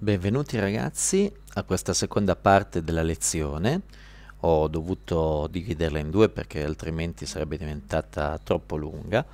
Benvenuti ragazzi a questa seconda parte della lezione. Ho dovuto dividerla in due perché altrimenti sarebbe diventata troppo lunga.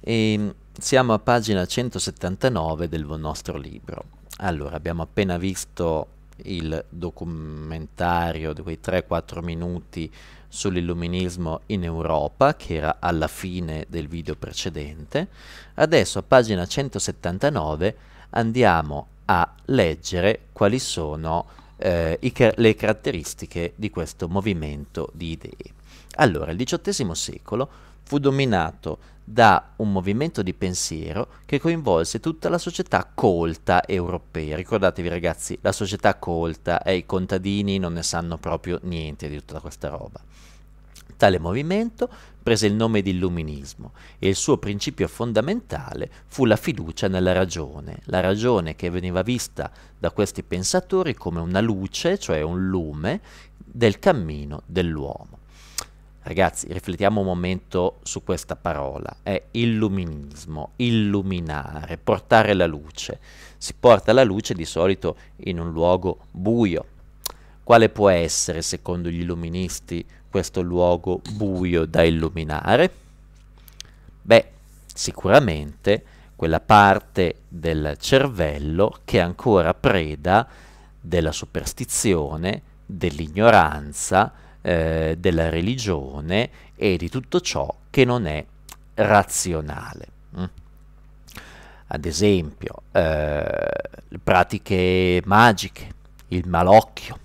E mm, siamo a pagina 179 del nostro libro. Allora, abbiamo appena visto il documentario di quei 3-4 minuti sull'illuminismo in Europa, che era alla fine del video precedente. Adesso a pagina 179 andiamo a leggere quali sono eh, car le caratteristiche di questo movimento di idee. Allora, il XVIII secolo fu dominato da un movimento di pensiero che coinvolse tutta la società colta europea. Ricordatevi ragazzi, la società colta e i contadini non ne sanno proprio niente di tutta questa roba. Tale movimento prese il nome di illuminismo e il suo principio fondamentale fu la fiducia nella ragione, la ragione che veniva vista da questi pensatori come una luce, cioè un lume, del cammino dell'uomo. Ragazzi, riflettiamo un momento su questa parola. È illuminismo, illuminare, portare la luce. Si porta la luce di solito in un luogo buio. Quale può essere, secondo gli illuministi, questo luogo buio da illuminare? Beh, sicuramente quella parte del cervello che è ancora preda della superstizione, dell'ignoranza, eh, della religione e di tutto ciò che non è razionale. Mm. Ad esempio, eh, le pratiche magiche, il malocchio,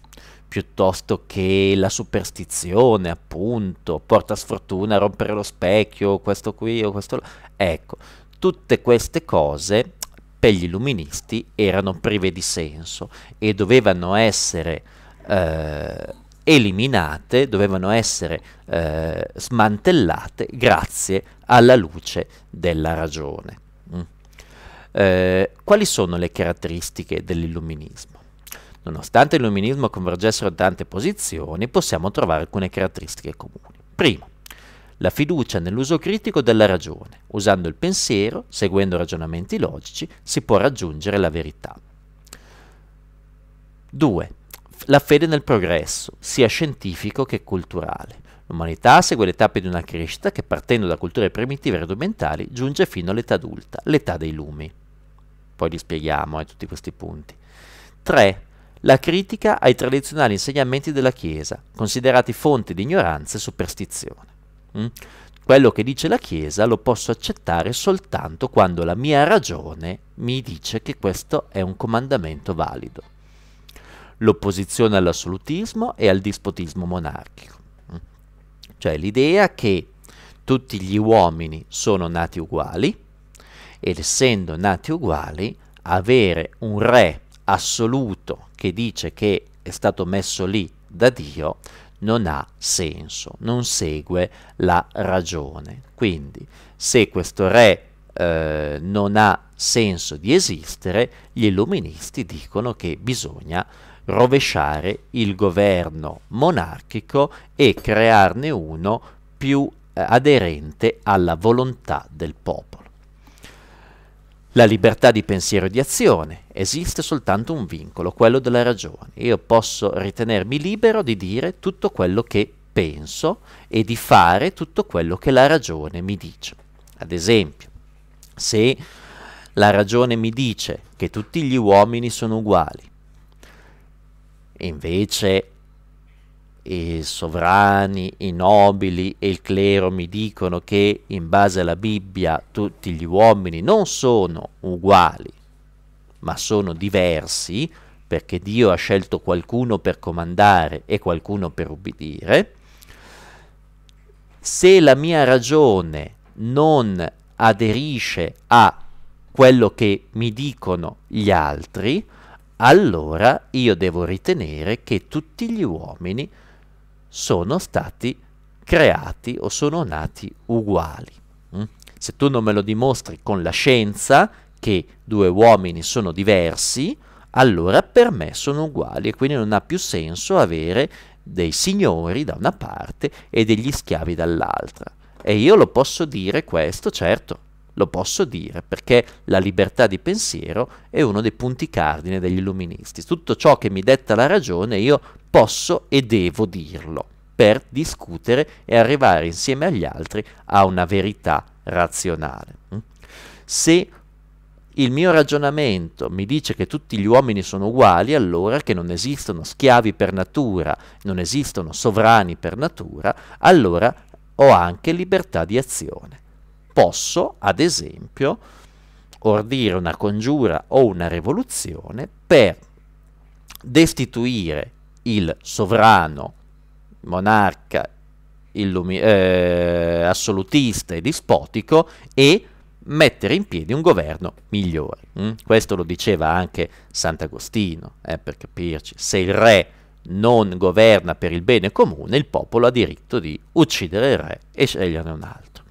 piuttosto che la superstizione, appunto, porta sfortuna, rompere lo specchio, questo qui o questo là. Ecco, tutte queste cose per gli illuministi erano prive di senso e dovevano essere eh, eliminate, dovevano essere eh, smantellate grazie alla luce della ragione. Mm. Eh, quali sono le caratteristiche dell'illuminismo? Nonostante l'illuminismo convergessero tante posizioni, possiamo trovare alcune caratteristiche comuni. Primo, la fiducia nell'uso critico della ragione. Usando il pensiero, seguendo ragionamenti logici, si può raggiungere la verità. 2. La fede nel progresso, sia scientifico che culturale. L'umanità segue le tappe di una crescita che partendo da culture primitive e rudimentali giunge fino all'età adulta, l'età dei lumi. Poi li spieghiamo eh, tutti questi punti. 3 la critica ai tradizionali insegnamenti della Chiesa, considerati fonte di ignoranza e superstizione. Mm? Quello che dice la Chiesa lo posso accettare soltanto quando la mia ragione mi dice che questo è un comandamento valido. L'opposizione all'assolutismo e al dispotismo monarchico, mm? cioè l'idea che tutti gli uomini sono nati uguali ed essendo nati uguali avere un re assoluto che dice che è stato messo lì da Dio non ha senso, non segue la ragione. Quindi se questo re eh, non ha senso di esistere, gli illuministi dicono che bisogna rovesciare il governo monarchico e crearne uno più eh, aderente alla volontà del popolo. La libertà di pensiero e di azione. Esiste soltanto un vincolo, quello della ragione. Io posso ritenermi libero di dire tutto quello che penso e di fare tutto quello che la ragione mi dice. Ad esempio, se la ragione mi dice che tutti gli uomini sono uguali, e invece i sovrani, i nobili e il clero mi dicono che in base alla Bibbia tutti gli uomini non sono uguali, ma sono diversi perché Dio ha scelto qualcuno per comandare e qualcuno per ubbidire, se la mia ragione non aderisce a quello che mi dicono gli altri, allora io devo ritenere che tutti gli uomini sono stati creati o sono nati uguali. Mm? Se tu non me lo dimostri con la scienza che due uomini sono diversi, allora per me sono uguali e quindi non ha più senso avere dei signori da una parte e degli schiavi dall'altra. E io lo posso dire questo, certo, lo posso dire, perché la libertà di pensiero è uno dei punti cardine degli illuministi. Tutto ciò che mi detta la ragione io posso e devo dirlo per discutere e arrivare insieme agli altri a una verità razionale. Se il mio ragionamento mi dice che tutti gli uomini sono uguali, allora che non esistono schiavi per natura, non esistono sovrani per natura, allora ho anche libertà di azione. Posso, ad esempio, ordire una congiura o una rivoluzione per destituire il sovrano, monarca illumi- eh, assolutista e dispotico e mettere in piedi un governo migliore. Mm? Questo lo diceva anche Sant'Agostino, eh, per capirci. Se il re non governa per il bene comune, il popolo ha diritto di uccidere il re e sceglierne un altro.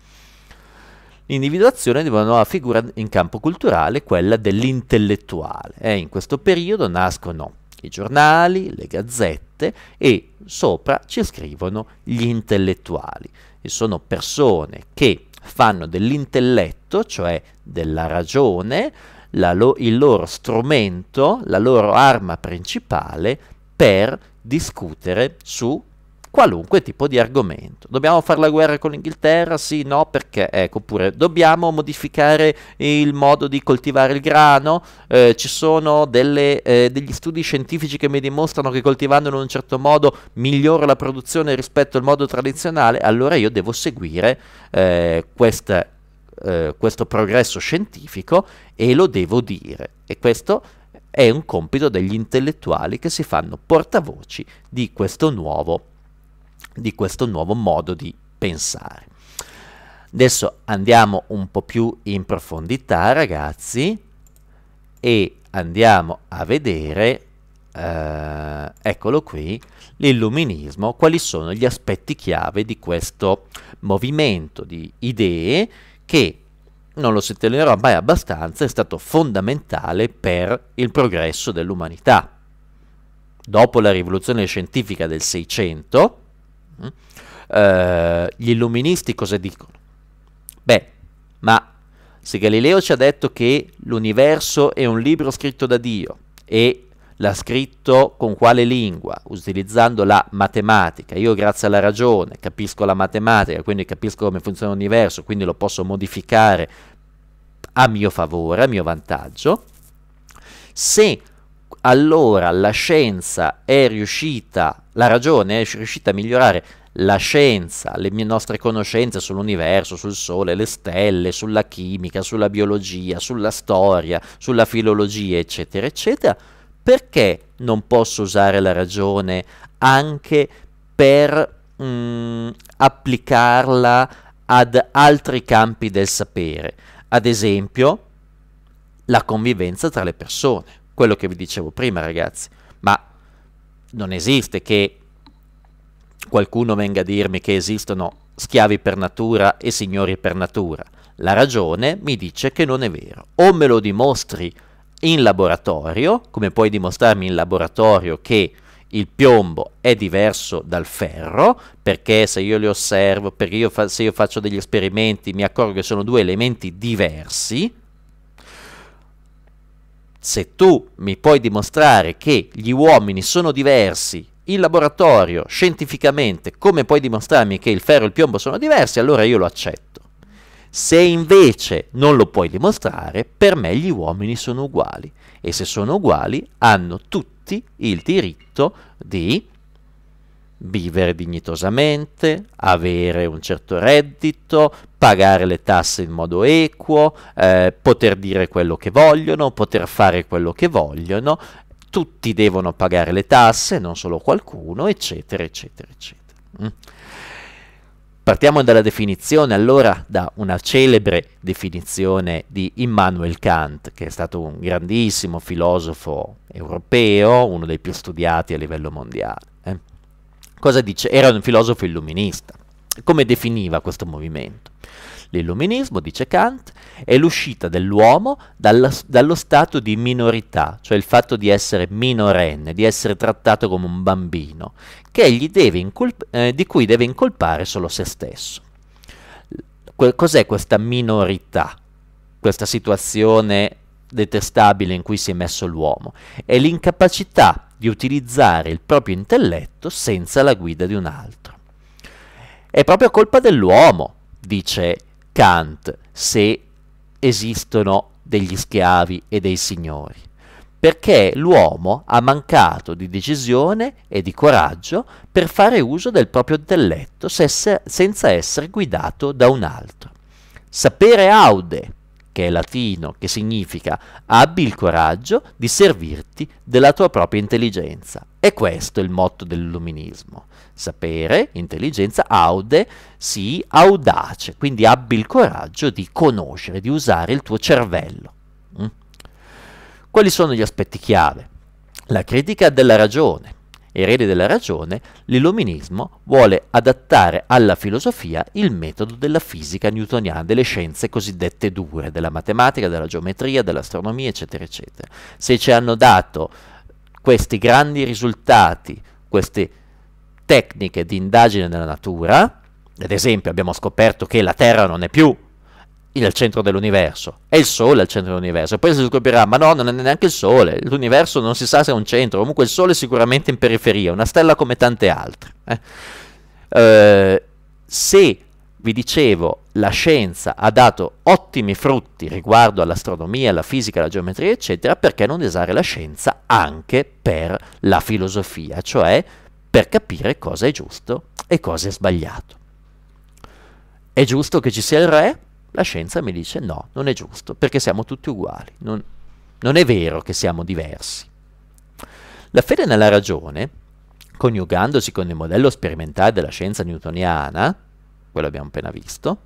L'individuazione di una nuova figura in campo culturale, quella dell'intellettuale. Eh, in questo periodo nascono i giornali, le gazzette e sopra ci scrivono gli intellettuali. E sono persone che fanno dell'intelletto, cioè della ragione, lo il loro strumento, la loro arma principale per discutere su qualunque tipo di argomento. Dobbiamo fare la guerra con l'Inghilterra? Sì, no, perché? Ecco, oppure dobbiamo modificare il modo di coltivare il grano? Eh, ci sono delle, eh, degli studi scientifici che mi dimostrano che coltivando in un certo modo migliora la produzione rispetto al modo tradizionale, allora io devo seguire eh, questa, eh, questo progresso scientifico e lo devo dire. E questo è un compito degli intellettuali che si fanno portavoci di questo nuovo di questo nuovo modo di pensare. Adesso andiamo un po' più in profondità, ragazzi, e andiamo a vedere, eh, eccolo qui, l'illuminismo, quali sono gli aspetti chiave di questo movimento di idee che, non lo sottolineerò mai abbastanza, è stato fondamentale per il progresso dell'umanità. Dopo la rivoluzione scientifica del Seicento, Mm? eh, gli illuministi cosa dicono? Beh, ma se Galileo ci ha detto che l'universo è un libro scritto da Dio e l'ha scritto con quale lingua? Utilizzando la matematica. Io grazie alla ragione capisco la matematica, quindi capisco come funziona l'universo, quindi lo posso modificare a mio favore, a mio vantaggio. Se allora la scienza è riuscita, la ragione è riuscita a migliorare la scienza, le mie nostre conoscenze sull'universo, sul Sole, le stelle, sulla chimica, sulla biologia, sulla storia, sulla filologia, eccetera, eccetera, perché non posso usare la ragione anche per mh, mm, applicarla ad altri campi del sapere? Ad esempio, la convivenza tra le persone quello che vi dicevo prima, ragazzi. Ma non esiste che qualcuno venga a dirmi che esistono schiavi per natura e signori per natura. La ragione mi dice che non è vero. O me lo dimostri in laboratorio, come puoi dimostrarmi in laboratorio che il piombo è diverso dal ferro, perché se io li osservo, io fa- se io faccio degli esperimenti, mi accorgo che sono due elementi diversi, se tu mi puoi dimostrare che gli uomini sono diversi in laboratorio, scientificamente, come puoi dimostrarmi che il ferro e il piombo sono diversi, allora io lo accetto. Se invece non lo puoi dimostrare, per me gli uomini sono uguali e se sono uguali hanno tutti il diritto di vivere dignitosamente, avere un certo reddito, pagare le tasse in modo equo, eh, poter dire quello che vogliono, poter fare quello che vogliono, tutti devono pagare le tasse, non solo qualcuno, eccetera, eccetera, eccetera. Mm. Partiamo dalla definizione, allora, da una celebre definizione di Immanuel Kant, che è stato un grandissimo filosofo europeo, uno dei più studiati a livello mondiale. Eh. Cosa dice? Era un filosofo illuminista. Come definiva questo movimento? L'illuminismo, dice Kant, è l'uscita dell'uomo dalla, dallo stato di minorità, cioè il fatto di essere minorenne, di essere trattato come un bambino, inculp- eh, di cui deve incolpare solo se stesso. Que- cos'è questa minorità, questa situazione detestabile in cui si è messo l'uomo? È l'incapacità di utilizzare il proprio intelletto senza la guida di un altro. È proprio colpa dell'uomo, dice Kant, se esistono degli schiavi e dei signori, perché l'uomo ha mancato di decisione e di coraggio per fare uso del proprio intelletto senza essere guidato da un altro. Sapere aude, che è latino, che significa abbi il coraggio di servirti della tua propria intelligenza. E questo è il motto dell'illuminismo. Sapere, intelligenza, aude, sì, audace, quindi abbi il coraggio di conoscere, di usare il tuo cervello. Mm? Quali sono gli aspetti chiave? La critica della ragione, erede della ragione, l'illuminismo vuole adattare alla filosofia il metodo della fisica newtoniana, delle scienze cosiddette dure, della matematica, della geometria, dell'astronomia, eccetera, eccetera. Se ci hanno dato questi grandi risultati, queste tecniche di indagine della natura, ad esempio abbiamo scoperto che la Terra non è più il centro dell'universo. È il Sole al centro dell'universo. E poi si scoprirà, ma no, non è neanche il Sole. L'universo non si sa se è un centro. Comunque il Sole è sicuramente in periferia, una stella come tante altre. Eh? Eh, se vi dicevo, la scienza ha dato ottimi frutti riguardo all'astronomia, alla fisica, alla geometria, eccetera, perché non usare la scienza anche per la filosofia, cioè per capire cosa è giusto e cosa è sbagliato. È giusto che ci sia il re? La scienza mi dice no, non è giusto, perché siamo tutti uguali, non, non è vero che siamo diversi. La fede nella ragione, coniugandosi con il modello sperimentale della scienza newtoniana, quello abbiamo appena visto,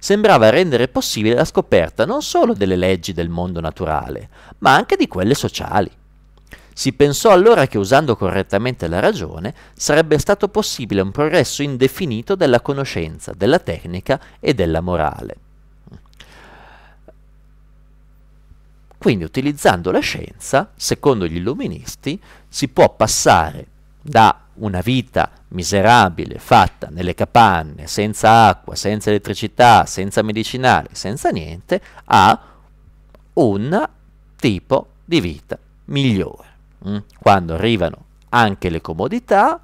sembrava rendere possibile la scoperta non solo delle leggi del mondo naturale, ma anche di quelle sociali. Si pensò allora che usando correttamente la ragione sarebbe stato possibile un progresso indefinito della conoscenza, della tecnica e della morale. Quindi utilizzando la scienza, secondo gli illuministi, si può passare da una vita miserabile fatta nelle capanne, senza acqua, senza elettricità, senza medicinali, senza niente, a un tipo di vita migliore. Mm? Quando arrivano anche le comodità,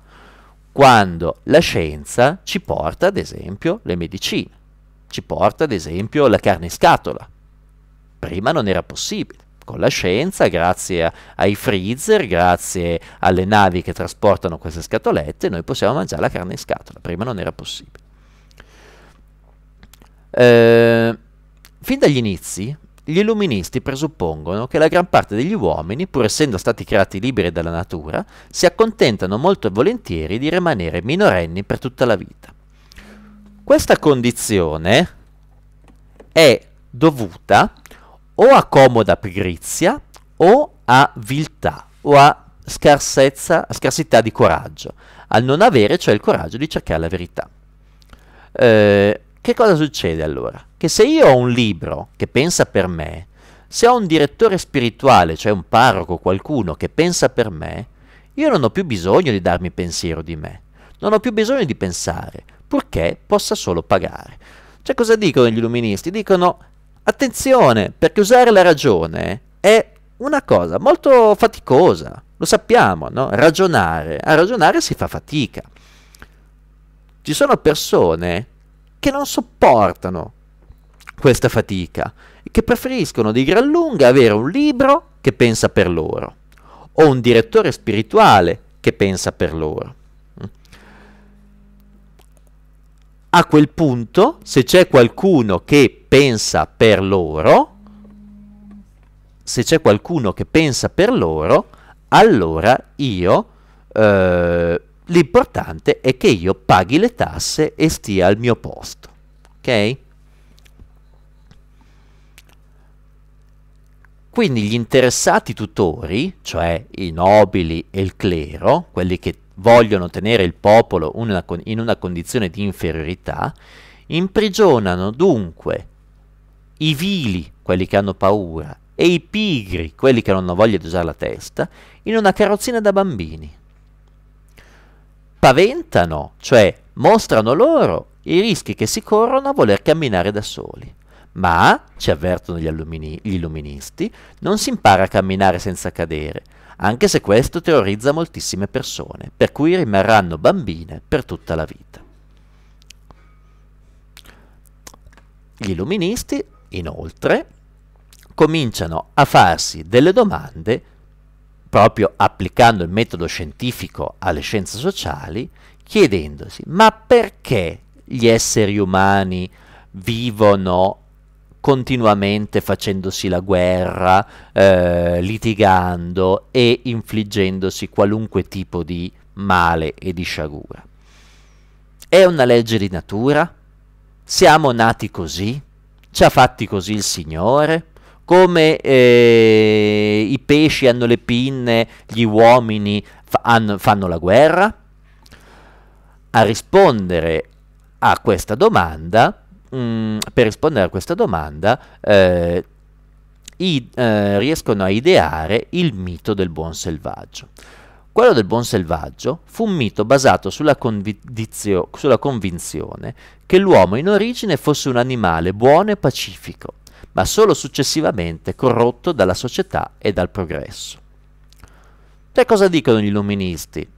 quando la scienza ci porta ad esempio le medicine, ci porta ad esempio la carne in scatola, prima non era possibile. Con la scienza, grazie a, ai freezer, grazie alle navi che trasportano queste scatolette, noi possiamo mangiare la carne in scatola. Prima non era possibile. Eh, fin dagli inizi, gli illuministi presuppongono che la gran parte degli uomini, pur essendo stati creati liberi dalla natura, si accontentano molto volentieri di rimanere minorenni per tutta la vita. Questa condizione è dovuta o a comoda pigrizia o a viltà o a, scarsezza, scarsità di coraggio, al non avere cioè il coraggio di cercare la verità. Eh, che cosa succede allora? Che se io ho un libro che pensa per me, se ho un direttore spirituale, cioè un parroco, qualcuno che pensa per me, io non ho più bisogno di darmi pensiero di me, non ho più bisogno di pensare, purché possa solo pagare. Cioè cosa dicono gli illuministi? Dicono Attenzione, perché usare la ragione è una cosa molto faticosa, lo sappiamo, no? Ragionare, a ragionare si fa fatica. Ci sono persone che non sopportano questa fatica e che preferiscono di gran lunga avere un libro che pensa per loro o un direttore spirituale che pensa per loro. a quel punto, se c'è qualcuno che pensa per loro, se c'è qualcuno che pensa per loro, allora io eh, l'importante è che io paghi le tasse e stia al mio posto. Ok? Quindi gli interessati tutori, cioè i nobili e il clero, quelli che vogliono tenere il popolo una, in una condizione di inferiorità, imprigionano dunque i vili, quelli che hanno paura, e i pigri, quelli che non hanno voglia di usare la testa, in una carrozzina da bambini. Paventano, cioè mostrano loro i rischi che si corrono a voler camminare da soli. Ma, ci avvertono gli, gli illuministi, non si impara a camminare senza cadere, anche se questo terrorizza moltissime persone, per cui rimarranno bambine per tutta la vita. Gli illuministi, inoltre, cominciano a farsi delle domande, proprio applicando il metodo scientifico alle scienze sociali, chiedendosi ma perché gli esseri umani vivono continuamente facendosi la guerra, eh, litigando e infliggendosi qualunque tipo di male e di sciagura. È una legge di natura? Siamo nati così? Ci ha fatti così il Signore? Come eh, i pesci hanno le pinne, gli uomini fa- hanno, fanno la guerra? A rispondere a questa domanda mh, mm, per rispondere a questa domanda eh, i, eh, riescono a ideare il mito del buon selvaggio. Quello del buon selvaggio fu un mito basato sulla, sulla convinzione che l'uomo in origine fosse un animale buono e pacifico, ma solo successivamente corrotto dalla società e dal progresso. Che cosa dicono gli illuministi?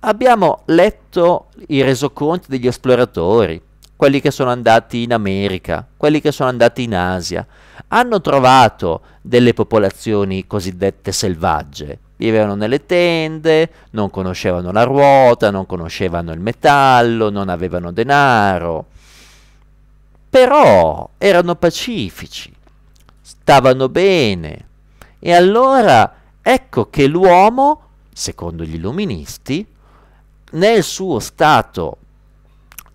Abbiamo letto i resoconti degli esploratori, quelli che sono andati in America, quelli che sono andati in Asia, hanno trovato delle popolazioni cosiddette selvagge. Vivevano nelle tende, non conoscevano la ruota, non conoscevano il metallo, non avevano denaro. Però erano pacifici, stavano bene. E allora ecco che l'uomo, secondo gli illuministi, nel suo stato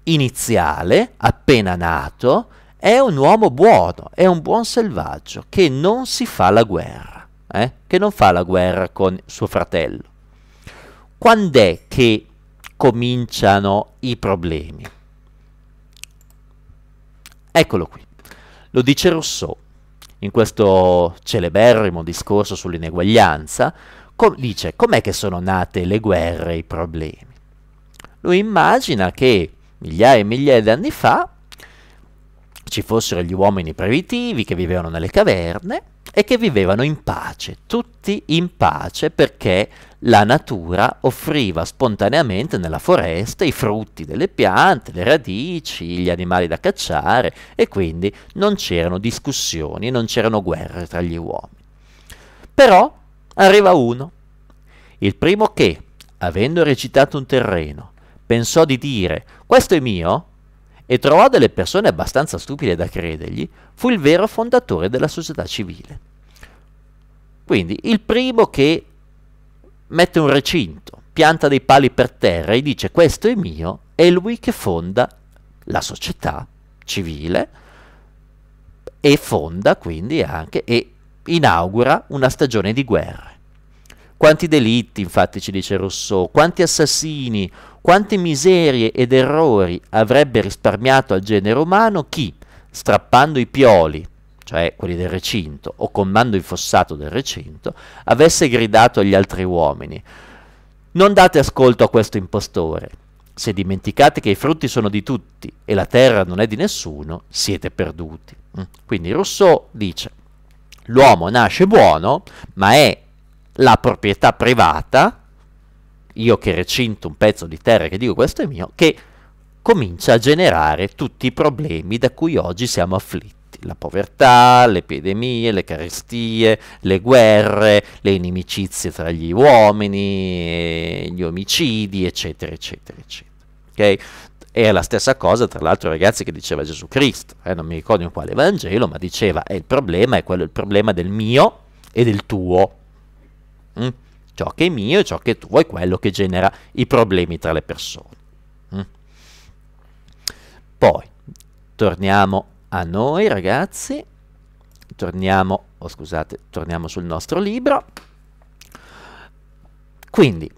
iniziale, appena nato, è un uomo buono, è un buon selvaggio che non si fa la guerra, eh? che non fa la guerra con suo fratello. Quando è che cominciano i problemi? Eccolo qui, lo dice Rousseau in questo celeberrimo discorso sull'ineguaglianza, com dice com'è che sono nate le guerre e i problemi. Lui immagina che migliaia e migliaia di anni fa, ci fossero gli uomini primitivi che vivevano nelle caverne e che vivevano in pace, tutti in pace perché la natura offriva spontaneamente nella foresta i frutti delle piante, le radici, gli animali da cacciare e quindi non c'erano discussioni, non c'erano guerre tra gli uomini. Però arriva uno, il primo che, avendo recitato un terreno, pensò di dire questo è mio, e trovò delle persone abbastanza stupide da credergli, fu il vero fondatore della società civile. Quindi il primo che mette un recinto, pianta dei pali per terra e dice questo è mio, è lui che fonda la società civile e fonda quindi anche e inaugura una stagione di guerra. Quanti delitti, infatti, ci dice Rousseau, quanti assassini, quante miserie ed errori avrebbe risparmiato al genere umano chi, strappando i pioli, cioè quelli del recinto, o colmando il fossato del recinto, avesse gridato agli altri uomini. Non date ascolto a questo impostore. Se dimenticate che i frutti sono di tutti e la terra non è di nessuno, siete perduti. Mm. Quindi Rousseau dice, l'uomo nasce buono, ma è la proprietà privata, io che recinto un pezzo di terra e che dico questo è mio, che comincia a generare tutti i problemi da cui oggi siamo afflitti. La povertà, le epidemie, le carestie, le guerre, le inimicizie tra gli uomini, gli omicidi, eccetera, eccetera, eccetera. Okay? È la stessa cosa, tra l'altro, ragazzi, che diceva Gesù Cristo. Eh, non mi ricordo in quale Vangelo, ma diceva: eh, il problema è quello, il problema del mio e del tuo. Mm? Ciò che è mio e ciò che è tuo è quello che genera i problemi tra le persone. Mm? Poi torniamo a noi ragazzi, torniamo, oh, scusate, torniamo sul nostro libro. Quindi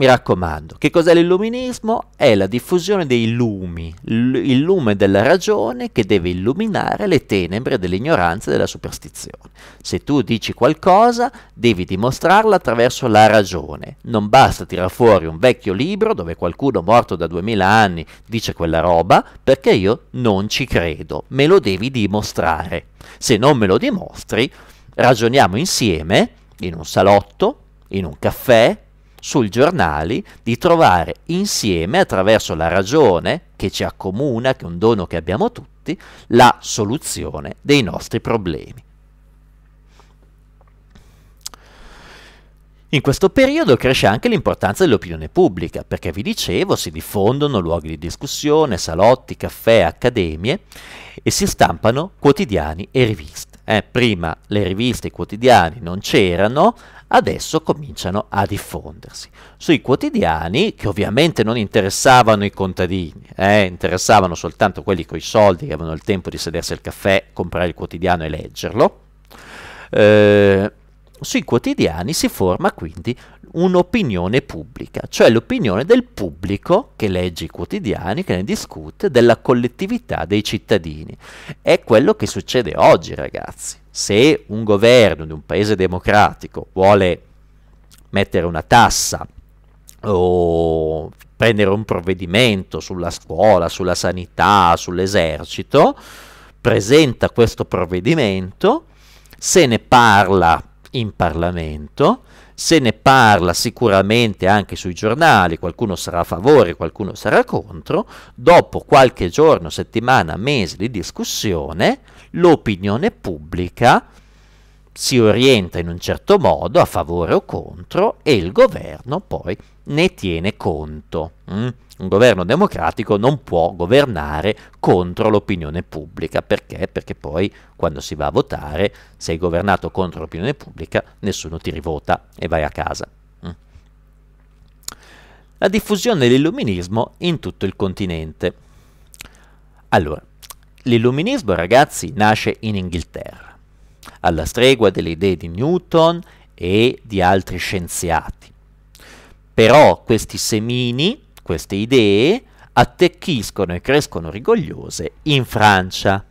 mi raccomando, che cos'è l'illuminismo? È la diffusione dei lumi, il lume della ragione che deve illuminare le tenebre dell'ignoranza e della superstizione. Se tu dici qualcosa, devi dimostrarla attraverso la ragione. Non basta tirar fuori un vecchio libro dove qualcuno morto da duemila anni dice quella roba, perché io non ci credo, me lo devi dimostrare. Se non me lo dimostri, ragioniamo insieme in un salotto, in un caffè, sul giornali di trovare insieme, attraverso la ragione che ci accomuna, che è un dono che abbiamo tutti, la soluzione dei nostri problemi. In questo periodo cresce anche l'importanza dell'opinione pubblica, perché vi dicevo si diffondono luoghi di discussione, salotti, caffè, accademie e si stampano quotidiani e riviste. Eh, prima le riviste e i quotidiani non c'erano, adesso cominciano a diffondersi sui quotidiani che ovviamente non interessavano i contadini, eh, interessavano soltanto quelli con i soldi che avevano il tempo di sedersi al caffè, comprare il quotidiano e leggerlo. Eh, sui quotidiani si forma quindi un'opinione pubblica, cioè l'opinione del pubblico che legge i quotidiani, che ne discute, della collettività dei cittadini. È quello che succede oggi, ragazzi. Se un governo di un paese democratico vuole mettere una tassa o prendere un provvedimento sulla scuola, sulla sanità, sull'esercito, presenta questo provvedimento, se ne parla in Parlamento, se ne parla sicuramente anche sui giornali, qualcuno sarà a favore, qualcuno sarà contro, dopo qualche giorno, settimana, mese di discussione, l'opinione pubblica si orienta in un certo modo a favore o contro e il governo poi ne tiene conto. Mm? Un governo democratico non può governare contro l'opinione pubblica, perché? Perché poi quando si va a votare, sei governato contro l'opinione pubblica, nessuno ti rivota e vai a casa. Mm. La diffusione dell'illuminismo in tutto il continente. Allora, l'illuminismo, ragazzi, nasce in Inghilterra, alla stregua delle idee di Newton e di altri scienziati. Però questi semini queste idee attecchiscono e crescono rigogliose in Francia.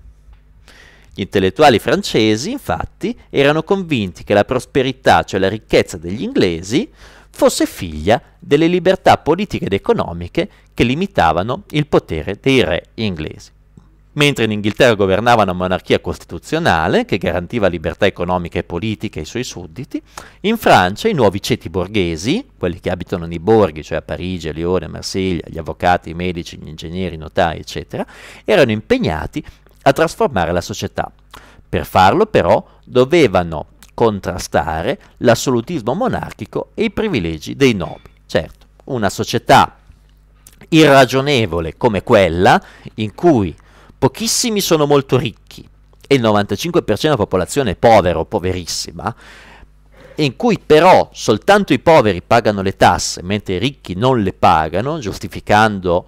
Gli intellettuali francesi, infatti, erano convinti che la prosperità, cioè la ricchezza degli inglesi, fosse figlia delle libertà politiche ed economiche che limitavano il potere dei re inglesi mentre in Inghilterra governava una monarchia costituzionale che garantiva libertà economica e politica ai suoi sudditi, in Francia i nuovi ceti borghesi, quelli che abitano nei borghi, cioè a Parigi, a Lione, a Marsiglia, gli avvocati, i medici, gli ingegneri, i notai, eccetera, erano impegnati a trasformare la società. Per farlo però dovevano contrastare l'assolutismo monarchico e i privilegi dei nobili. Certo, una società irragionevole come quella in cui pochissimi sono molto ricchi e il 95% della popolazione è povero, poverissima, in cui però soltanto i poveri pagano le tasse mentre i ricchi non le pagano, giustificando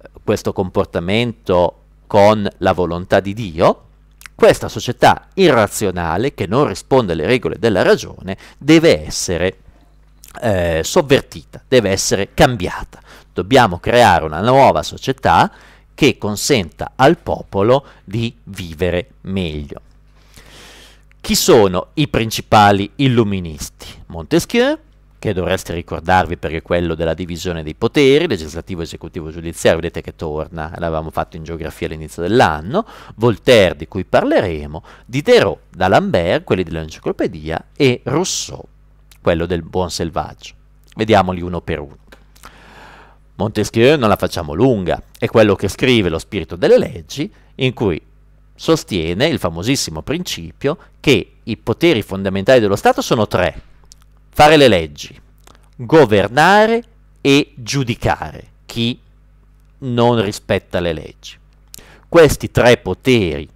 eh, questo comportamento con la volontà di Dio, questa società irrazionale che non risponde alle regole della ragione deve essere eh, sovvertita, deve essere cambiata. Dobbiamo creare una nuova società che consenta al popolo di vivere meglio. Chi sono i principali illuministi? Montesquieu, che dovreste ricordarvi perché è quello della divisione dei poteri, legislativo, esecutivo, giudiziario, vedete che torna, l'avevamo fatto in geografia all'inizio dell'anno, Voltaire di cui parleremo, Diderot, D'Alembert, quelli dell'enciclopedia, e Rousseau, quello del buon selvaggio. Vediamoli uno per uno. Montesquieu non la facciamo lunga, è quello che scrive lo spirito delle leggi in cui sostiene il famosissimo principio che i poteri fondamentali dello Stato sono tre, fare le leggi, governare e giudicare chi non rispetta le leggi. Questi tre poteri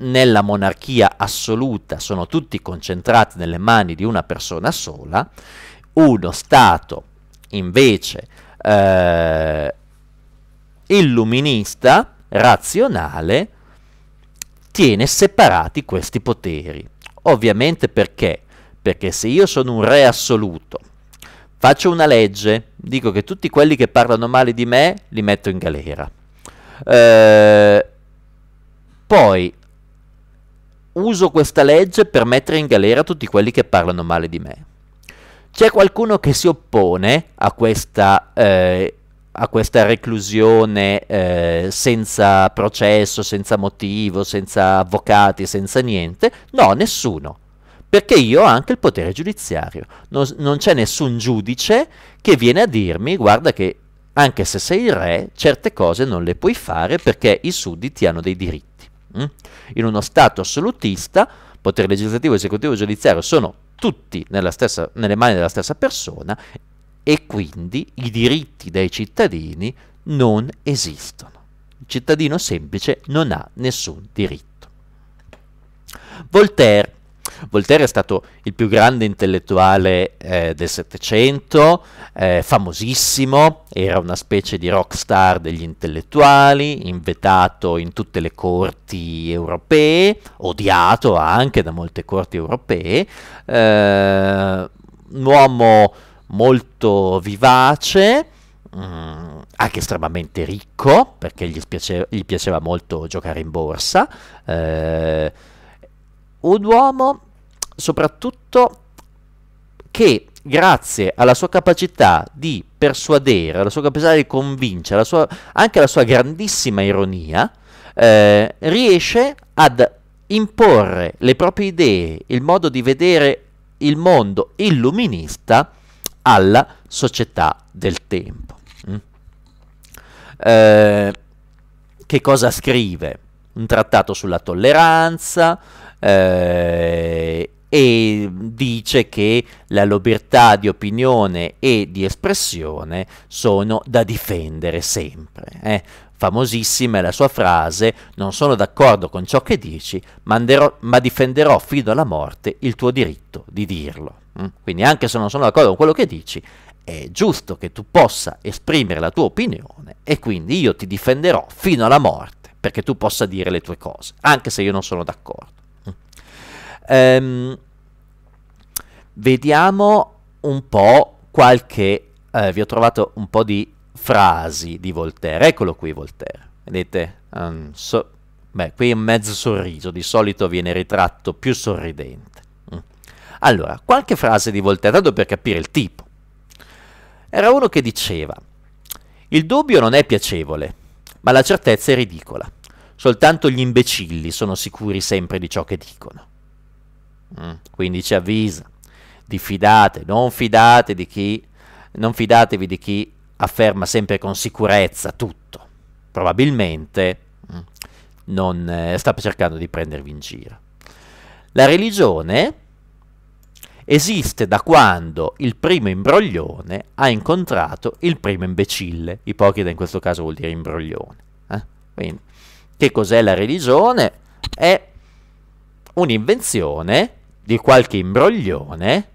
nella monarchia assoluta sono tutti concentrati nelle mani di una persona sola, uno Stato invece eh, illuminista razionale tiene separati questi poteri. Ovviamente perché? Perché se io sono un re assoluto, faccio una legge, dico che tutti quelli che parlano male di me li metto in galera. Eh, poi uso questa legge per mettere in galera tutti quelli che parlano male di me. C'è qualcuno che si oppone a questa, eh, a questa reclusione eh, senza processo, senza motivo, senza avvocati, senza niente? No, nessuno. Perché io ho anche il potere giudiziario. Non, non c'è nessun giudice che viene a dirmi, guarda che anche se sei il re, certe cose non le puoi fare perché i sudditi hanno dei diritti. Mm? In uno Stato assolutista, potere legislativo, esecutivo e giudiziario sono tutti stessa, nelle mani della stessa persona e quindi i diritti dei cittadini non esistono. Il cittadino semplice non ha nessun diritto. Voltaire Voltaire è stato il più grande intellettuale eh, del Settecento, eh, famosissimo, era una specie di rock star degli intellettuali, invetato in tutte le corti europee, odiato anche da molte corti europee, eh, un uomo molto vivace, Mm, anche estremamente ricco perché gli, spiace- gli, piaceva molto giocare in borsa. Eh, un uomo soprattutto che grazie alla sua capacità di persuadere, alla sua capacità di convincere, alla sua, anche alla sua grandissima ironia, eh, riesce ad imporre le proprie idee, il modo di vedere il mondo illuminista alla società del tempo. Mm. Eh, che cosa scrive? Un trattato sulla tolleranza, eh, e dice che la libertà di opinione e di espressione sono da difendere sempre. Eh? Famosissima è la sua frase, non sono d'accordo con ciò che dici, ma, ma difenderò fino alla morte il tuo diritto di dirlo. Mm. Quindi anche se non sono d'accordo con quello che dici, è giusto che tu possa esprimere la tua opinione e quindi io ti difenderò fino alla morte perché tu possa dire le tue cose, anche se io non sono d'accordo. Ehm, vediamo un po' qualche... Eh, vi ho trovato un po' di frasi di Voltaire. Eccolo qui Voltaire. Vedete? Um, so, beh, qui un mezzo sorriso, di solito viene ritratto più sorridente. Mm. Allora, qualche frase di Voltaire, tanto per capire il tipo. Era uno che diceva, il dubbio non è piacevole, ma la certezza è ridicola. Soltanto gli imbecilli sono sicuri sempre di ciò che dicono. Mm. Quindi ci avvisa di non, fidate di chi, non fidatevi di chi afferma sempre con sicurezza tutto. Probabilmente mm, non, eh, sta cercando di prendervi in giro. La religione esiste da quando il primo imbroglione ha incontrato il primo imbecille. Ipocrita in questo caso vuol dire imbroglione. Eh? Quindi, che cos'è la religione? È un'invenzione di qualche imbroglione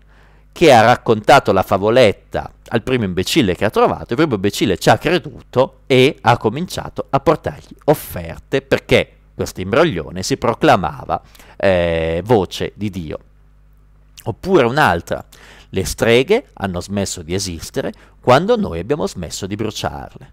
che ha raccontato la favoletta al primo imbecille che ha trovato, il primo imbecille ci ha creduto e ha cominciato a portargli offerte perché questo imbroglione si proclamava eh, voce di Dio. Oppure un'altra, le streghe hanno smesso di esistere quando noi abbiamo smesso di bruciarle.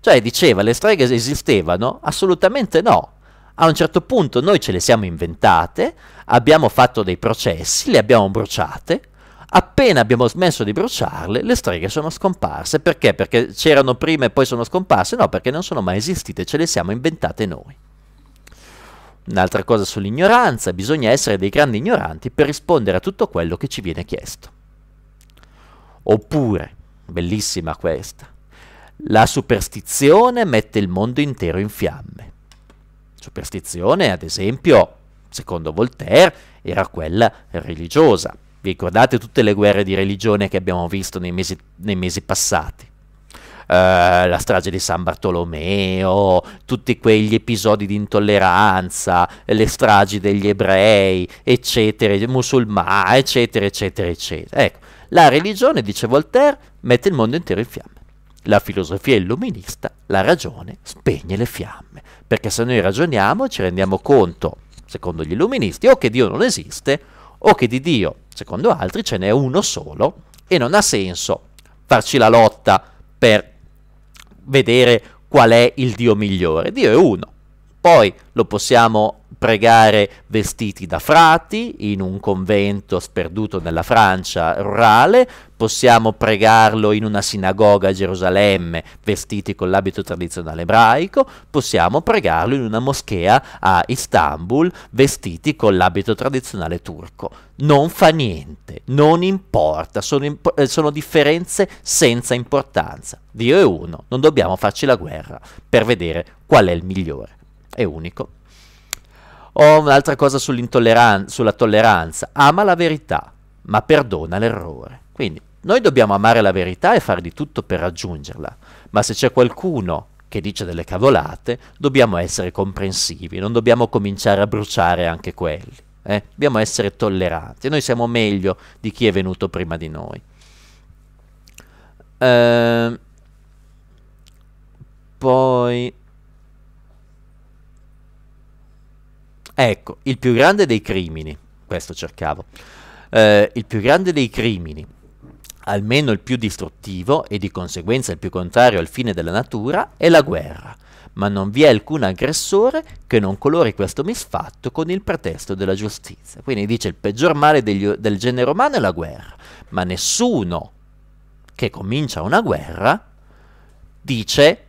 Cioè diceva le streghe esistevano? Assolutamente no, a un certo punto noi ce le siamo inventate, abbiamo fatto dei processi, le abbiamo bruciate, appena abbiamo smesso di bruciarle, le streghe sono scomparse. Perché? Perché c'erano prima e poi sono scomparse? No, perché non sono mai esistite, ce le siamo inventate noi. Un'altra cosa sull'ignoranza, bisogna essere dei grandi ignoranti per rispondere a tutto quello che ci viene chiesto. Oppure, bellissima questa, la superstizione mette il mondo intero in fiamme superstizione, ad esempio, secondo Voltaire, era quella religiosa. Vi ricordate tutte le guerre di religione che abbiamo visto nei mesi, nei mesi passati? Uh, la strage di San Bartolomeo, tutti quegli episodi di intolleranza, le stragi degli ebrei, eccetera, musulmani, eccetera, eccetera, eccetera. Ecco, la religione, dice Voltaire, mette il mondo intero in fiamme. La filosofia illuminista, la ragione, spegne le fiamme. Perché se noi ragioniamo ci rendiamo conto, secondo gli illuministi, o che Dio non esiste, o che di Dio, secondo altri, ce n'è uno solo e non ha senso farci la lotta per vedere qual è il Dio migliore. Dio è uno. Poi lo possiamo pregare vestiti da frati in un convento sperduto nella Francia rurale, possiamo pregarlo in una sinagoga a Gerusalemme vestiti con l'abito tradizionale ebraico, possiamo pregarlo in una moschea a Istanbul vestiti con l'abito tradizionale turco. Non fa niente, non importa, sono, imp- eh, sono differenze senza importanza. Dio è uno, non dobbiamo farci la guerra per vedere qual è il migliore è unico. O un'altra cosa sulla tolleranza. Ama la verità, ma perdona l'errore. Quindi noi dobbiamo amare la verità e fare di tutto per raggiungerla, ma se c'è qualcuno che dice delle cavolate, dobbiamo essere comprensivi, non dobbiamo cominciare a bruciare anche quelli. Eh? Dobbiamo essere tolleranti, noi siamo meglio di chi è venuto prima di noi. Eh, poi Ecco, il più grande dei crimini, questo cercavo, eh, il più grande dei crimini, almeno il più distruttivo e di conseguenza il più contrario al fine della natura, è la guerra. Ma non vi è alcun aggressore che non colori questo misfatto con il pretesto della giustizia. Quindi dice il peggior male degli, del genere umano è la guerra, ma nessuno che comincia una guerra dice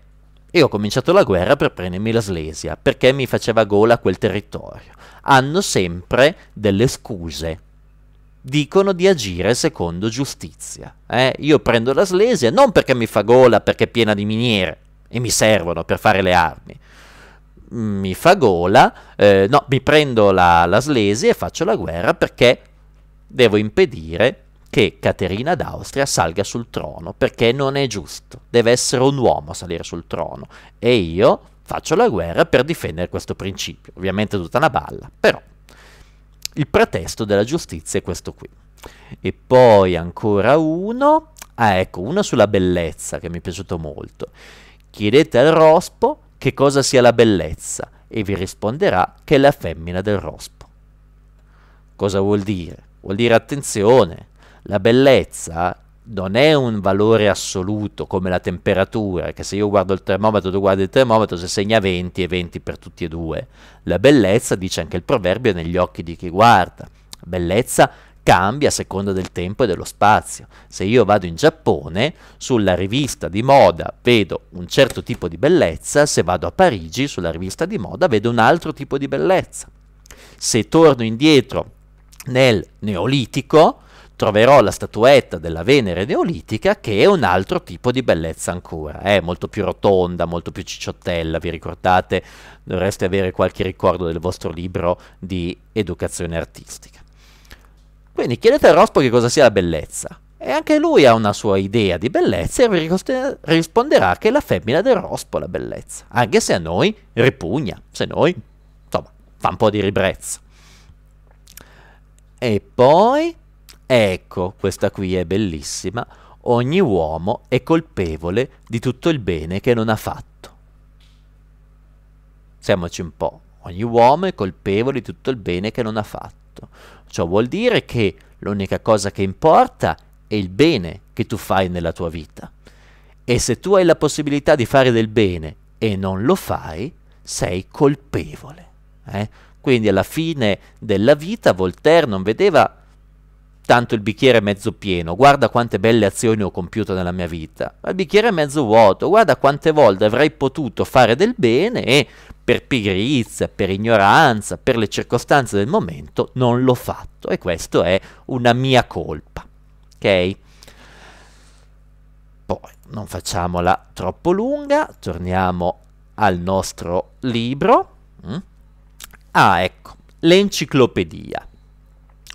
e ho cominciato la guerra per prendermi la Slesia, perché mi faceva gola quel territorio. Hanno sempre delle scuse. Dicono di agire secondo giustizia. Eh? Io prendo la Slesia non perché mi fa gola, perché è piena di miniere e mi servono per fare le armi. Mi fa gola, eh, no, mi prendo la, la Slesia e faccio la guerra perché devo impedire che Caterina d'Austria salga sul trono, perché non è giusto, deve essere un uomo a salire sul trono, e io faccio la guerra per difendere questo principio, ovviamente tutta una balla, però il pretesto della giustizia è questo qui. E poi ancora uno, ah ecco, uno sulla bellezza che mi è piaciuto molto. Chiedete al rospo che cosa sia la bellezza e vi risponderà che è la femmina del rospo. Cosa vuol dire? Vuol dire attenzione, la bellezza non è un valore assoluto come la temperatura, che se io guardo il termometro, tu guardi il termometro, se segna 20 e 20 per tutti e due. La bellezza, dice anche il proverbio, è negli occhi di chi guarda. bellezza cambia a seconda del tempo e dello spazio. Se io vado in Giappone, sulla rivista di moda vedo un certo tipo di bellezza, se vado a Parigi, sulla rivista di moda vedo un altro tipo di bellezza. Se torno indietro nel Neolitico, troverò la statuetta della Venere neolitica che è un altro tipo di bellezza ancora, è eh? molto più rotonda, molto più cicciottella, vi ricordate, dovreste avere qualche ricordo del vostro libro di educazione artistica. Quindi chiedete a Rospo che cosa sia la bellezza. E anche lui ha una sua idea di bellezza e vi risponderà che è la femmina del rospo la bellezza, anche se a noi ripugna, se noi, insomma, fa un po' di ribrezzo. E poi Ecco, questa qui è bellissima, ogni uomo è colpevole di tutto il bene che non ha fatto. Siamoci un po', ogni uomo è colpevole di tutto il bene che non ha fatto. Ciò vuol dire che l'unica cosa che importa è il bene che tu fai nella tua vita. E se tu hai la possibilità di fare del bene e non lo fai, sei colpevole. Eh? Quindi alla fine della vita Voltaire non vedeva tanto il bicchiere è mezzo pieno, guarda quante belle azioni ho compiuto nella mia vita, ma il bicchiere è mezzo vuoto, guarda quante volte avrei potuto fare del bene e per pigrizia, per ignoranza, per le circostanze del momento non l'ho fatto e questa è una mia colpa. Ok? Poi non facciamola troppo lunga, torniamo al nostro libro. Mm? Ah, ecco, l'enciclopedia.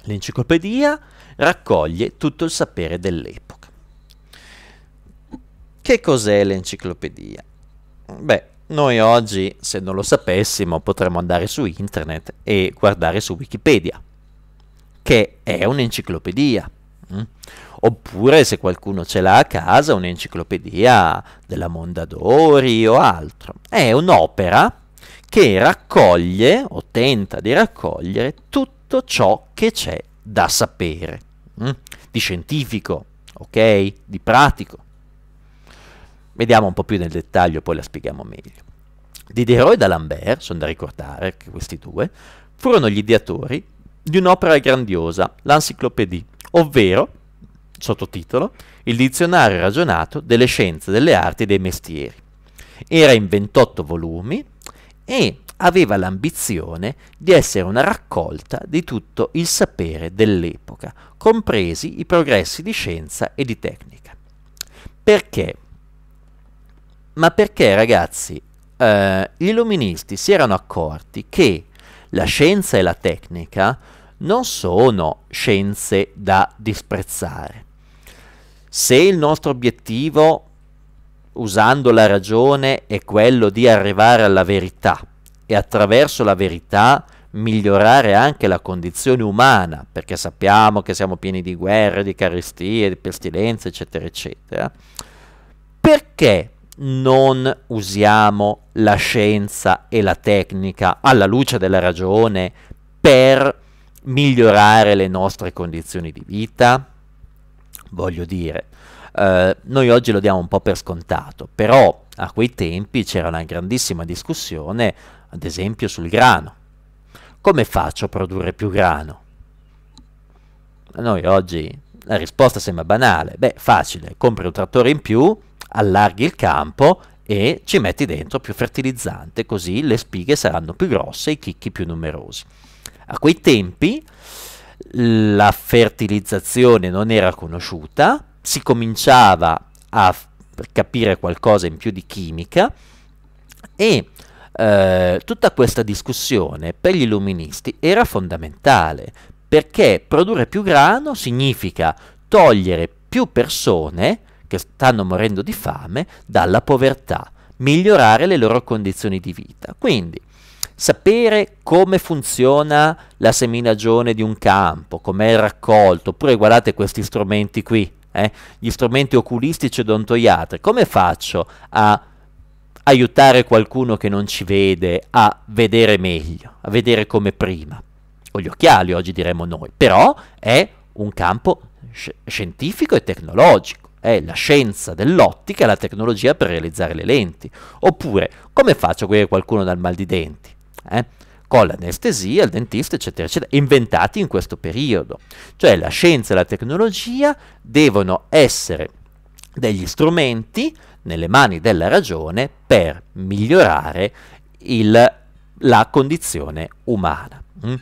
L'enciclopedia raccoglie tutto il sapere dell'epoca. Che cos'è l'enciclopedia? Beh, noi oggi, se non lo sapessimo, potremmo andare su internet e guardare su Wikipedia, che è un'enciclopedia. Mm? Oppure, se qualcuno ce l'ha a casa, un'enciclopedia della Mondadori o altro. È un'opera che raccoglie o tenta di raccogliere tutto ciò che c'è da sapere, mh? Mm? di scientifico, ok? Di pratico. Vediamo un po' più nel dettaglio, poi la spieghiamo meglio. Diderot e D'Alembert, sono da ricordare che questi due, furono gli ideatori di un'opera grandiosa, l'Encyclopédie, ovvero, sottotitolo, il dizionario ragionato delle scienze, delle arti e dei mestieri. Era in 28 volumi e aveva l'ambizione di essere una raccolta di tutto il sapere dell'epoca, compresi i progressi di scienza e di tecnica. Perché? Ma perché ragazzi, eh, gli illuministi si erano accorti che la scienza e la tecnica non sono scienze da disprezzare. Se il nostro obiettivo, usando la ragione, è quello di arrivare alla verità, e attraverso la verità migliorare anche la condizione umana, perché sappiamo che siamo pieni di guerre, di carestie, di pestilenze, eccetera, eccetera. Perché non usiamo la scienza e la tecnica alla luce della ragione per migliorare le nostre condizioni di vita? Voglio dire, eh, noi oggi lo diamo un po' per scontato, però a quei tempi c'era una grandissima discussione ad esempio sul grano. Come faccio a produrre più grano? A noi oggi la risposta sembra banale. Beh, facile, compri un trattore in più, allarghi il campo e ci metti dentro più fertilizzante, così le spighe saranno più grosse e i chicchi più numerosi. A quei tempi la fertilizzazione non era conosciuta, si cominciava a capire qualcosa in più di chimica e eh, tutta questa discussione per gli illuministi era fondamentale, perché produrre più grano significa togliere più persone che stanno morendo di fame dalla povertà, migliorare le loro condizioni di vita. Quindi, sapere come funziona la seminagione di un campo, com'è il raccolto, oppure guardate questi strumenti qui, eh, gli strumenti oculistici odontoiatri, come faccio a aiutare qualcuno che non ci vede a vedere meglio, a vedere come prima. Con gli occhiali oggi diremmo noi, però è un campo sci- scientifico e tecnologico, è la scienza dell'ottica e la tecnologia per realizzare le lenti. Oppure, come faccio a guarire qualcuno dal mal di denti? Eh? Con l'anestesia, il dentista, eccetera, eccetera, inventati in questo periodo. Cioè la scienza e la tecnologia devono essere degli strumenti nelle mani della ragione per migliorare il, la condizione umana. Mm?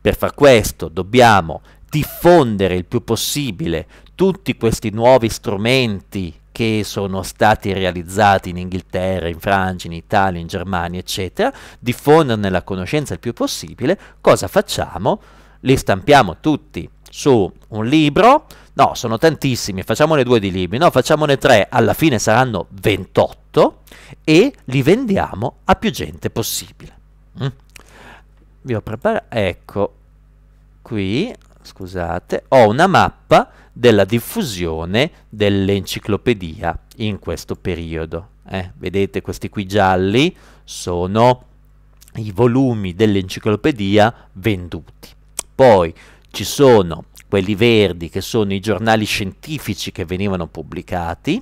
Per far questo dobbiamo diffondere il più possibile tutti questi nuovi strumenti che sono stati realizzati in Inghilterra, in Francia, in Italia, in Germania, eccetera, diffonderne la conoscenza il più possibile, cosa facciamo? Li stampiamo tutti su un libro, No, sono tantissimi, facciamone due di libri, no, facciamone tre, alla fine saranno 28 e li vendiamo a più gente possibile. Mm. Vi ho preparato, ecco, qui, scusate, ho una mappa della diffusione dell'enciclopedia in questo periodo. Eh, vedete questi qui gialli sono i volumi dell'enciclopedia venduti. Poi ci sono quelli verdi che sono i giornali scientifici che venivano pubblicati,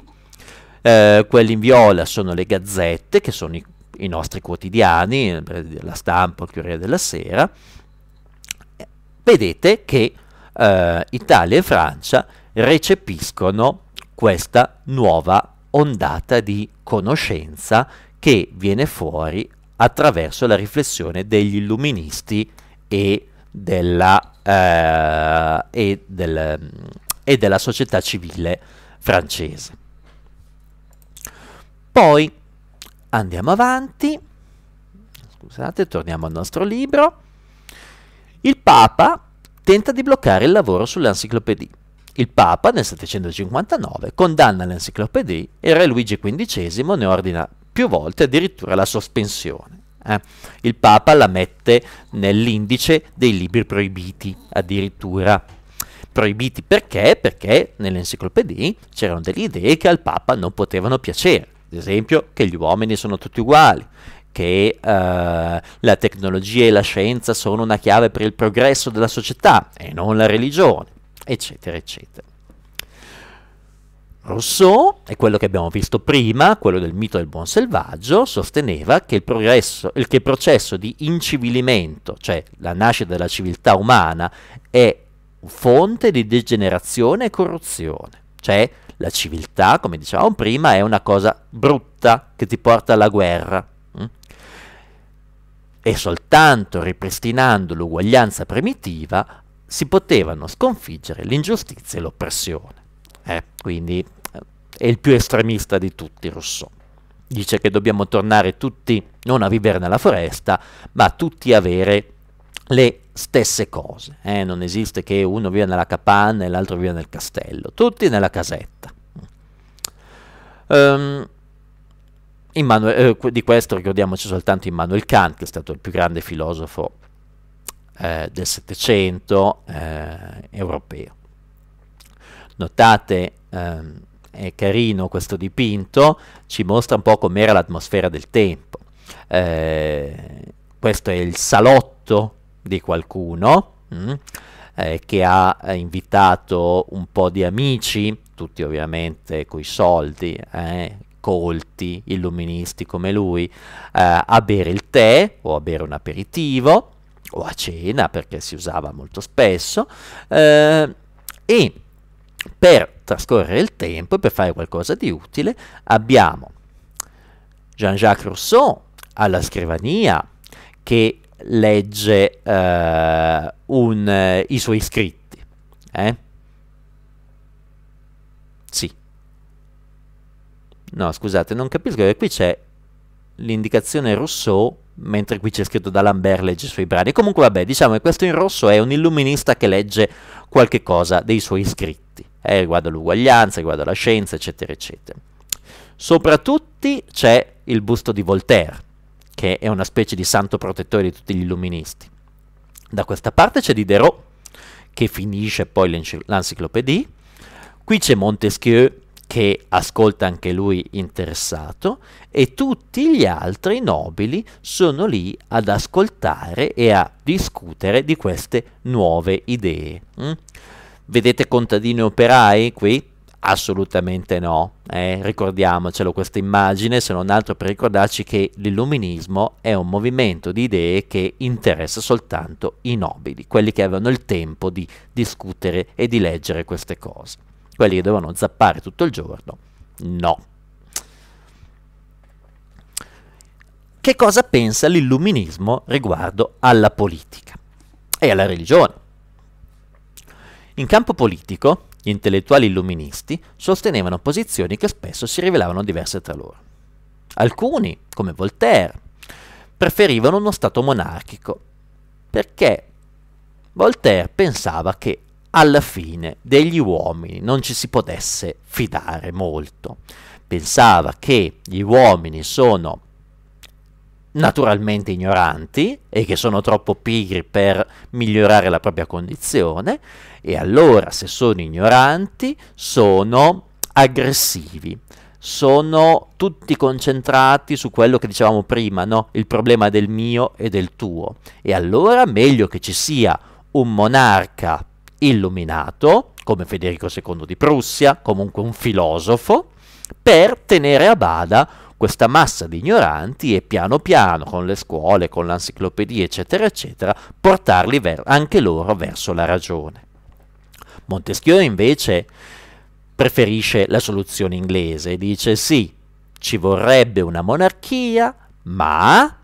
eh, quelli in viola sono le gazzette che sono i, i nostri quotidiani, la stampa, il Corriere della Sera, vedete che eh, Italia e Francia recepiscono questa nuova ondata di conoscenza che viene fuori attraverso la riflessione degli illuministi e della eh, e, del, e della società civile francese. Poi andiamo avanti, scusate, torniamo al nostro libro. Il Papa tenta di bloccare il lavoro sull'enciclopedia. Il Papa nel 759 condanna l'enciclopedia e Re Luigi XV ne ordina più volte addirittura la sospensione. Eh. Il Papa la mette nell'indice dei libri proibiti, addirittura. Proibiti perché? Perché nell'enciclopedia c'erano delle idee che al Papa non potevano piacere, ad esempio che gli uomini sono tutti uguali, che eh, la tecnologia e la scienza sono una chiave per il progresso della società e non la religione, eccetera, eccetera. Rousseau, è quello che abbiamo visto prima, quello del mito del buon selvaggio, sosteneva che il, progresso, che il processo di incivilimento, cioè la nascita della civiltà umana, è fonte di degenerazione e corruzione. Cioè la civiltà, come dicevamo prima, è una cosa brutta che ti porta alla guerra. Mm? E soltanto ripristinando l'uguaglianza primitiva si potevano sconfiggere l'ingiustizia e l'oppressione. Eh, quindi è il più estremista di tutti Rousseau. Dice che dobbiamo tornare tutti non a vivere nella foresta, ma tutti avere le stesse cose. Eh? Non esiste che uno viva nella capanna e l'altro viva nel castello, tutti nella casetta. Um, Immanuel, eh, di questo ricordiamoci soltanto Immanuel Kant, che è stato il più grande filosofo eh, del Settecento eh, europeo. Notate ehm, è carino questo dipinto, ci mostra un po' com'era l'atmosfera del tempo. Eh, questo è il salotto di qualcuno mh, mm, eh, che ha invitato un po' di amici, tutti ovviamente coi soldi, eh, colti, illuministi come lui, eh, a bere il tè o a bere un aperitivo o a cena perché si usava molto spesso eh, e per trascorrere il tempo e per fare qualcosa di utile abbiamo Jean-Jacques Rousseau alla scrivania che legge eh, un, eh, i suoi scritti. Eh? Sì. No, scusate, non capisco che qui c'è l'indicazione Rousseau, mentre qui c'è scritto D'Alembert legge i suoi brani. Comunque vabbè, diciamo che questo in rosso è un illuminista che legge qualche cosa dei suoi scritti eh, riguardo l'uguaglianza, riguardo la scienza, eccetera, eccetera. Soprattutto c'è il busto di Voltaire, che è una specie di santo protettore di tutti gli illuministi. Da questa parte c'è Diderot, che finisce poi l'enciclopedia. Qui c'è Montesquieu, che ascolta anche lui interessato, e tutti gli altri nobili sono lì ad ascoltare e a discutere di queste nuove idee. Mm? Vedete contadini operai qui? Assolutamente no, eh, ricordiamocelo questa immagine se non altro per ricordarci che l'illuminismo è un movimento di idee che interessa soltanto i nobili, quelli che avevano il tempo di discutere e di leggere queste cose, quelli che dovevano zappare tutto il giorno, no. Che cosa pensa l'illuminismo riguardo alla politica e alla religione? In campo politico, gli intellettuali illuministi sostenevano posizioni che spesso si rivelavano diverse tra loro. Alcuni, come Voltaire, preferivano uno Stato monarchico, perché Voltaire pensava che alla fine degli uomini non ci si potesse fidare molto. Pensava che gli uomini sono naturalmente ignoranti e che sono troppo pigri per migliorare la propria condizione e allora se sono ignoranti sono aggressivi sono tutti concentrati su quello che dicevamo prima, no? il problema del mio e del tuo. E allora meglio che ci sia un monarca illuminato, come Federico II di Prussia, comunque un filosofo, per tenere a bada questa massa di ignoranti e piano piano con le scuole, con l'enciclopedia, eccetera, eccetera, portarli ver- anche loro verso la ragione. Montesquieu invece preferisce la soluzione inglese, dice sì, ci vorrebbe una monarchia, ma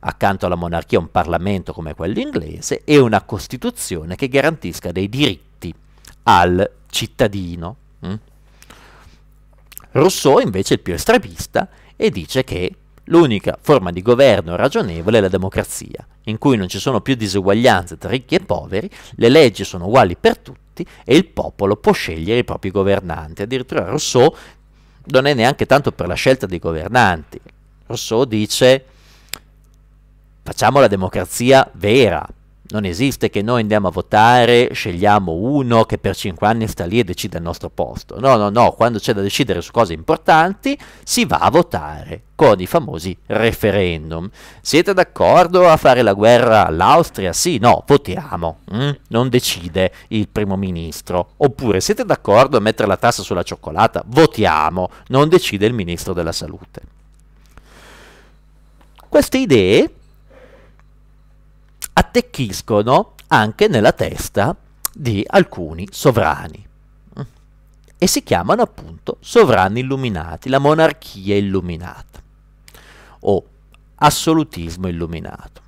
accanto alla monarchia un Parlamento come quello inglese e una Costituzione che garantisca dei diritti al cittadino. Mm? Rousseau invece è il più estremista e dice che l'unica forma di governo ragionevole è la democrazia, in cui non ci sono più diseguaglianze tra ricchi e poveri, le leggi sono uguali per tutti e il popolo può scegliere i propri governanti. Addirittura Rousseau non è neanche tanto per la scelta dei governanti. Rousseau dice facciamo la democrazia vera, non esiste che noi andiamo a votare, scegliamo uno che per 5 anni sta lì e decide il nostro posto. No, no, no, quando c'è da decidere su cose importanti si va a votare con i famosi referendum. Siete d'accordo a fare la guerra all'Austria? Sì, no, votiamo. Mm? Non decide il primo ministro. Oppure siete d'accordo a mettere la tassa sulla cioccolata? Votiamo. Non decide il ministro della salute. Queste idee attecchiscono anche nella testa di alcuni sovrani e si chiamano appunto sovrani illuminati, la monarchia illuminata o assolutismo illuminato.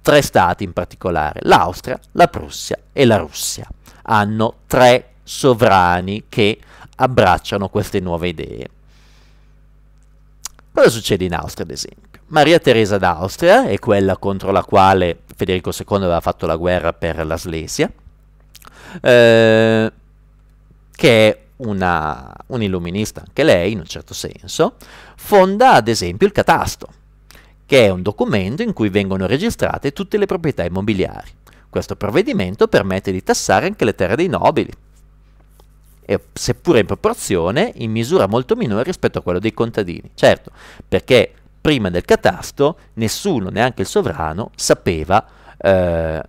Tre stati in particolare, l'Austria, la Prussia e la Russia, hanno tre sovrani che abbracciano queste nuove idee. Cosa succede in Austria, ad esempio? Maria Teresa d'Austria è quella contro la quale Federico II aveva fatto la guerra per la Slesia, eh, che è una, un anche lei, in un certo senso, fonda ad esempio il catasto, che è un documento in cui vengono registrate tutte le proprietà immobiliari. Questo provvedimento permette di tassare anche le terre dei nobili, e, seppure in proporzione, in misura molto minore rispetto a quello dei contadini. Certo, perché prima del catasto nessuno, neanche il sovrano, sapeva eh,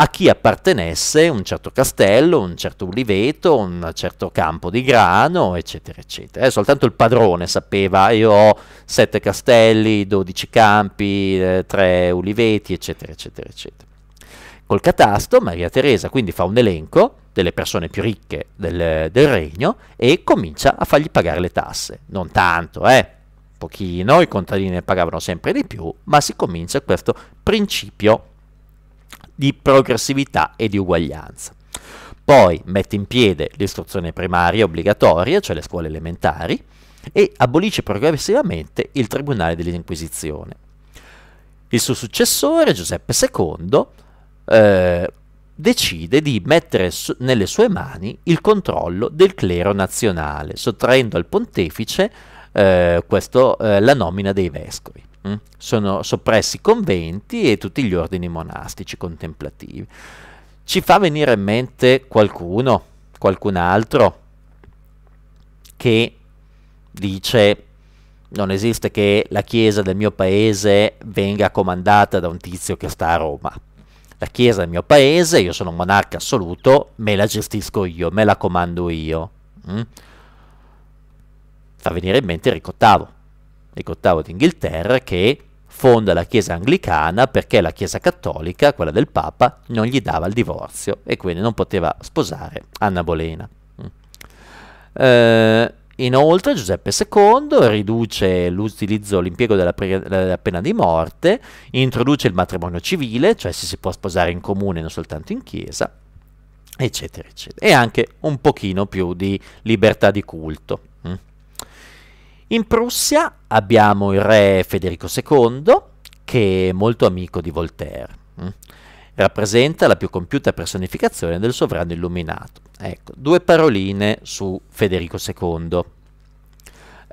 a chi appartenesse un certo castello, un certo uliveto, un certo campo di grano, eccetera, eccetera. Eh, soltanto il padrone sapeva, io ho sette castelli, dodici campi, eh, tre uliveti, eccetera, eccetera, eccetera. Col catasto Maria Teresa quindi fa un elenco delle persone più ricche del, del regno e comincia a fargli pagare le tasse. Non tanto, eh, pochino, i contadini ne pagavano sempre di più, ma si comincia questo principio di progressività e di uguaglianza. Poi mette in piede l'istruzione primaria obbligatoria, cioè le scuole elementari, e abolisce progressivamente il Tribunale dell'Inquisizione. Il suo successore, Giuseppe II, eh, decide di mettere su- nelle sue mani il controllo del clero nazionale, sottraendo al pontefice eh, questo, eh, la nomina dei vescovi. Mm? Sono soppressi i conventi e tutti gli ordini monastici contemplativi. Ci fa venire in mente qualcuno, qualcun altro, che dice non esiste che la chiesa del mio paese venga comandata da un tizio che sta a Roma. La chiesa del mio paese, io sono un monarca assoluto, me la gestisco io, me la comando io. Mm? fa venire in mente Enrico VIII, Enrico VIII d'Inghilterra che fonda la Chiesa anglicana perché la Chiesa cattolica, quella del Papa, non gli dava il divorzio e quindi non poteva sposare Anna Bolena. Mm. Eh, inoltre Giuseppe II riduce l'utilizzo, l'impiego della, pre- della, pena di morte, introduce il matrimonio civile, cioè si, si può sposare in comune e non soltanto in chiesa, eccetera, eccetera. E anche un pochino più di libertà di culto. Mm. In Prussia abbiamo il re Federico II, che è molto amico di Voltaire. Mm. Rappresenta la più compiuta personificazione del sovrano illuminato. Ecco, due paroline su Federico II.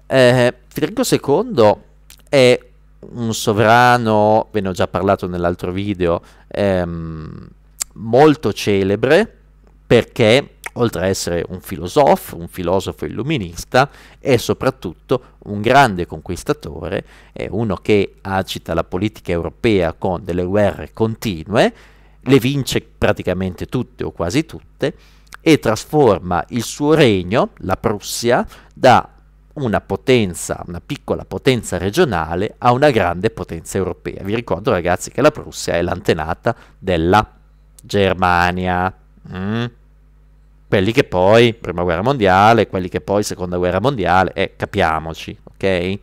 Eh, Federico II è un sovrano, ve ne ho già parlato nell'altro video, ehm, molto celebre perché oltre a essere un filosofo, un filosofo illuminista, è soprattutto un grande conquistatore, è uno che agita la politica europea con delle guerre continue, le vince praticamente tutte o quasi tutte, e trasforma il suo regno, la Prussia, da una potenza, una piccola potenza regionale a una grande potenza europea. Vi ricordo ragazzi che la Prussia è l'antenata della Germania. Mm? quelli che poi, prima guerra mondiale, quelli che poi, seconda guerra mondiale, eh, capiamoci, ok?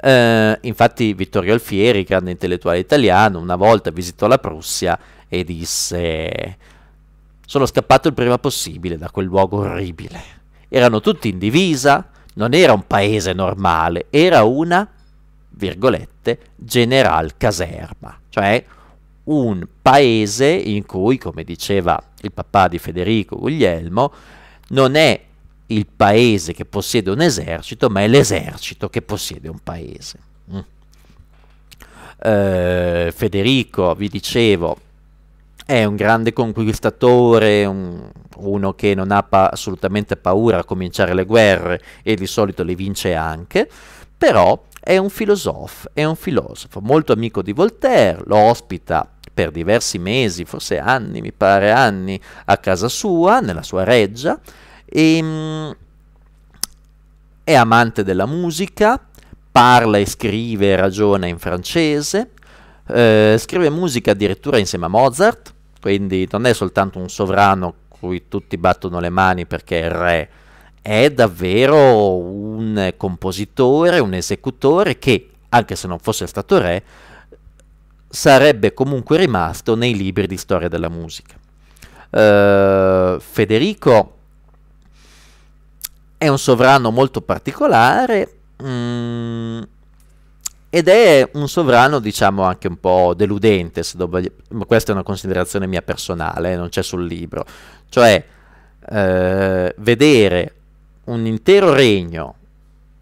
Eh, infatti Vittorio Alfieri, grande intellettuale italiano, una volta visitò la Prussia e disse sono scappato il prima possibile da quel luogo orribile. Erano tutti in divisa, non era un paese normale, era una, virgolette, general caserma, cioè un paese in cui, come diceva il papà di Federico Guglielmo, non è il paese che possiede un esercito, ma è l'esercito che possiede un paese. Mm. Eh, Federico, vi dicevo, è un grande conquistatore, un, uno che non ha pa assolutamente paura a cominciare le guerre e di solito le vince anche, però è un filosofo, è un filosofo molto amico di Voltaire, lo ospita per diversi mesi, forse anni, mi pare anni, a casa sua, nella sua reggia, e, ehm, è amante della musica, parla e scrive e ragiona in francese, eh, scrive musica addirittura insieme a Mozart, quindi non è soltanto un sovrano cui tutti battono le mani perché è re, è davvero un compositore, un esecutore che, anche se non fosse stato re, sarebbe comunque rimasto nei libri di storia della musica. Uh, Federico è un sovrano molto particolare mh, mm, ed è un sovrano diciamo anche un po' deludente, dobbio, ma questa è una considerazione mia personale, eh, non c'è sul libro, cioè uh, vedere un intero regno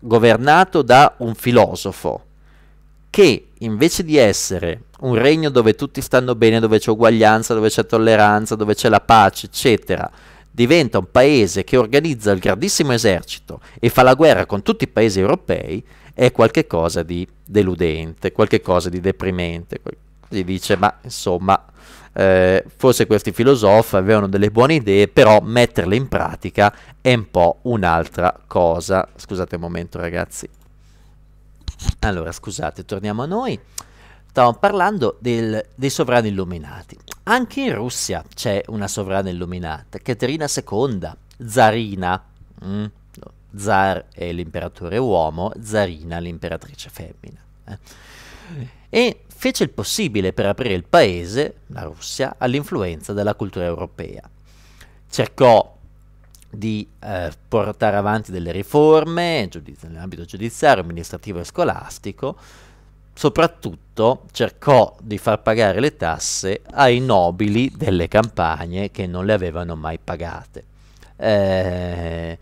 governato da un filosofo che invece di essere un regno dove tutti stanno bene, dove c'è uguaglianza, dove c'è tolleranza, dove c'è la pace, eccetera, diventa un paese che organizza il grandissimo esercito e fa la guerra con tutti i paesi europei, è qualcosa di deludente, qualcosa di deprimente. Si dice, ma insomma, eh, forse questi filosofi avevano delle buone idee, però metterle in pratica è un po' un'altra cosa. Scusate un momento, ragazzi. Allora, scusate, torniamo a noi. Stavo parlando del, dei sovrani illuminati. Anche in Russia c'è una sovrana illuminata, Caterina II, zarina. Mm? Zar è l'imperatore uomo, zarina l'imperatrice femmina. Eh? E fece il possibile per aprire il paese, la Russia, all'influenza della cultura europea. Cercò di eh, portare avanti delle riforme giudiz- nell'ambito giudiziario, amministrativo e scolastico, soprattutto cercò di far pagare le tasse ai nobili delle campagne che non le avevano mai pagate. Eh,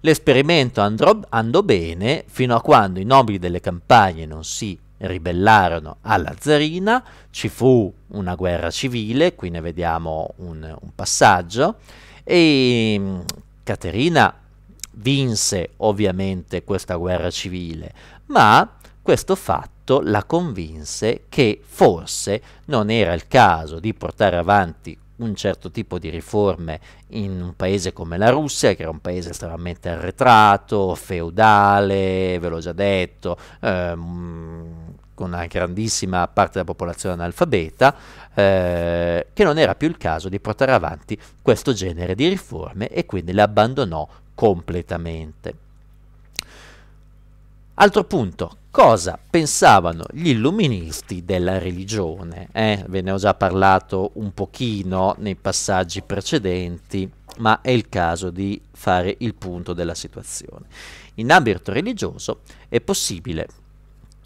l'esperimento andrò, andò bene fino a quando i nobili delle campagne non si ribellarono alla zarina, ci fu una guerra civile, qui ne vediamo un, un passaggio, e Caterina vinse ovviamente questa guerra civile, ma questo fatto la convinse che forse non era il caso di portare avanti un certo tipo di riforme in un paese come la Russia, che era un paese estremamente arretrato, feudale, ve l'ho già detto, ehm, con una grandissima parte della popolazione analfabeta, eh, che non era più il caso di portare avanti questo genere di riforme e quindi le abbandonò completamente. Altro punto, cosa pensavano gli illuministi della religione? Eh, ve ne ho già parlato un pochino nei passaggi precedenti, ma è il caso di fare il punto della situazione. In ambito religioso è possibile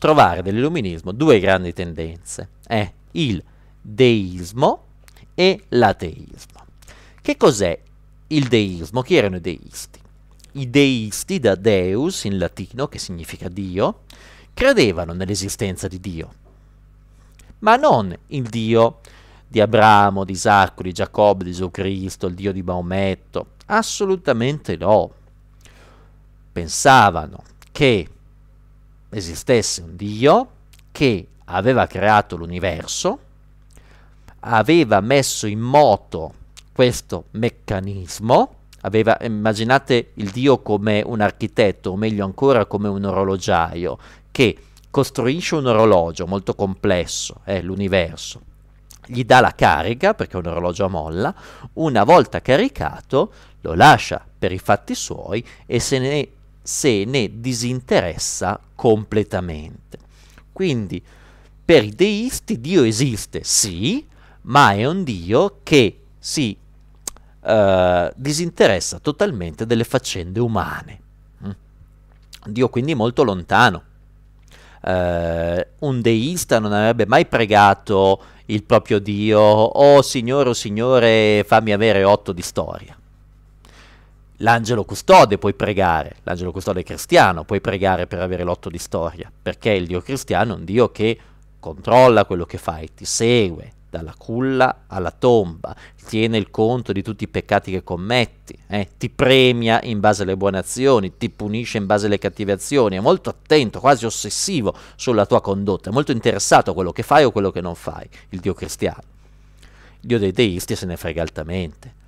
trovare dell'illuminismo due grandi tendenze, eh, il deismo e l'ateismo. Che cos'è il deismo? Chi erano i deisti? I deisti, da deus in latino, che significa Dio, credevano nell'esistenza di Dio, ma non il Dio di Abramo, di Isacco, di Giacobbe, di Gesù Cristo, il Dio di Maometto. Assolutamente no. Pensavano che esistesse un Dio che aveva creato l'universo, aveva messo in moto questo meccanismo, aveva, immaginate il Dio come un architetto, o meglio ancora come un orologiaio, che costruisce un orologio molto complesso, è eh, l'universo, gli dà la carica, perché è un orologio a molla, una volta caricato lo lascia per i fatti suoi e se ne se ne disinteressa completamente. Quindi per i deisti Dio esiste, sì, ma è un Dio che si eh, disinteressa totalmente delle faccende umane. Mm. Dio quindi molto lontano. Eh, un deista non avrebbe mai pregato il proprio Dio, oh Signore, oh Signore, fammi avere otto di storia. L'angelo custode puoi pregare, l'angelo custode cristiano puoi pregare per avere l'otto di storia, perché il Dio cristiano è un Dio che controlla quello che fai, ti segue dalla culla alla tomba, tiene il conto di tutti i peccati che commetti, eh, ti premia in base alle buone azioni, ti punisce in base alle cattive azioni, è molto attento, quasi ossessivo sulla tua condotta, è molto interessato a quello che fai o quello che non fai, il Dio cristiano. Il Dio dei deisti se ne frega altamente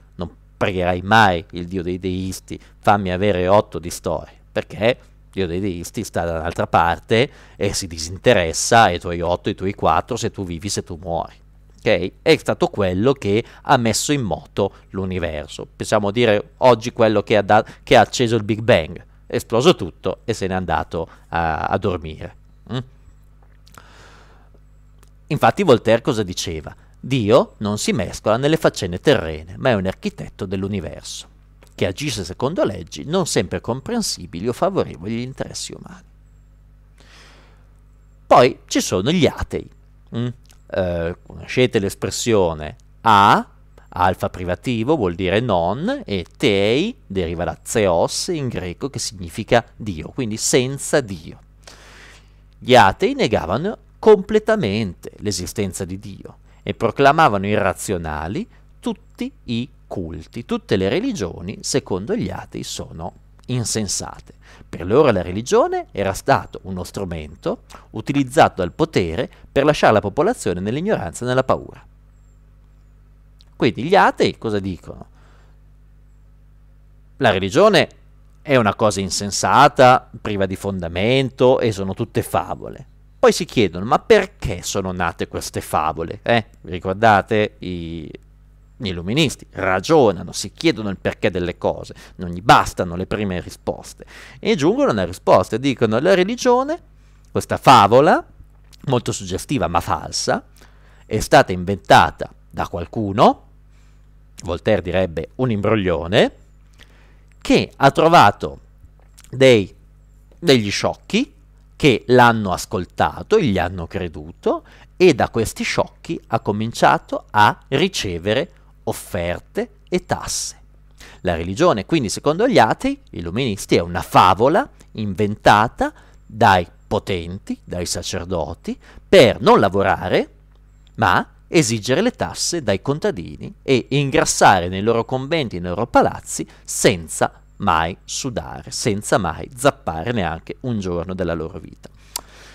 pregherai mai il Dio dei deisti, fammi avere otto di storie, perché il Dio dei deisti sta da un'altra parte e si disinteressa ai tuoi otto, ai tuoi quattro, se tu vivi, se tu muori. Okay? È stato quello che ha messo in moto l'universo. Possiamo dire oggi quello che ha, da- che ha acceso il Big Bang, è esploso tutto e se n'è andato a, a dormire. Mm? Infatti Voltaire cosa diceva? Dio non si mescola nelle faccende terrene, ma è un architetto dell'universo, che agisce secondo leggi non sempre comprensibili o favorevoli agli interessi umani. Poi ci sono gli atei. Mm? Eh, conoscete l'espressione A, alfa privativo vuol dire non, e tei deriva da zeos in greco che significa Dio, quindi senza Dio. Gli atei negavano completamente l'esistenza di Dio e proclamavano irrazionali tutti i culti, tutte le religioni, secondo gli atei, sono insensate. Per loro la religione era stato uno strumento utilizzato dal potere per lasciare la popolazione nell'ignoranza e nella paura. Quindi gli atei cosa dicono? La religione è una cosa insensata, priva di fondamento e sono tutte favole. Poi si chiedono, ma perché sono nate queste favole? Eh, ricordate i gli illuministi ragionano, si chiedono il perché delle cose, non gli bastano le prime risposte e giungono alle risposta, dicono la religione, questa favola, molto suggestiva ma falsa, è stata inventata da qualcuno, Voltaire direbbe un imbroglione, che ha trovato dei, degli sciocchi che l'hanno ascoltato, gli hanno creduto e da questi sciocchi ha cominciato a ricevere offerte e tasse. La religione, quindi, secondo gli atei, illuministi, è una favola inventata dai potenti, dai sacerdoti, per non lavorare, ma esigere le tasse dai contadini e ingrassare nei loro conventi, nei loro palazzi, senza mai sudare, senza mai zappare neanche un giorno della loro vita.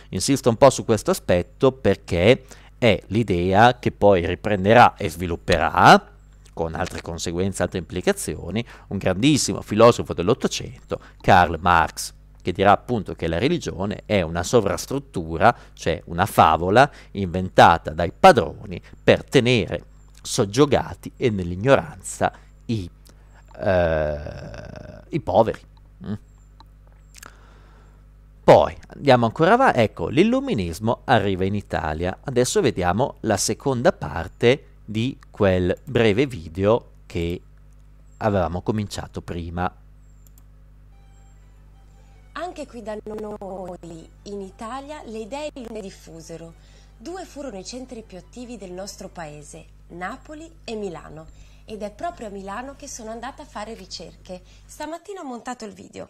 Insisto un po' su questo aspetto perché è l'idea che poi riprenderà e svilupperà, con altre conseguenze, altre implicazioni, un grandissimo filosofo dell'Ottocento, Karl Marx, che dirà appunto che la religione è una sovrastruttura, cioè una favola inventata dai padroni per tenere soggiogati e nell'ignoranza i eh, i poveri. Mm. Poi andiamo ancora avanti, ecco, l'illuminismo arriva in Italia. Adesso vediamo la seconda parte di quel breve video che avevamo cominciato prima. Anche qui da noi, in Italia, le idee ne diffusero. Due furono i centri più attivi del nostro paese, Napoli e Milano ed è proprio a Milano che sono andata a fare ricerche. Stamattina ho montato il video.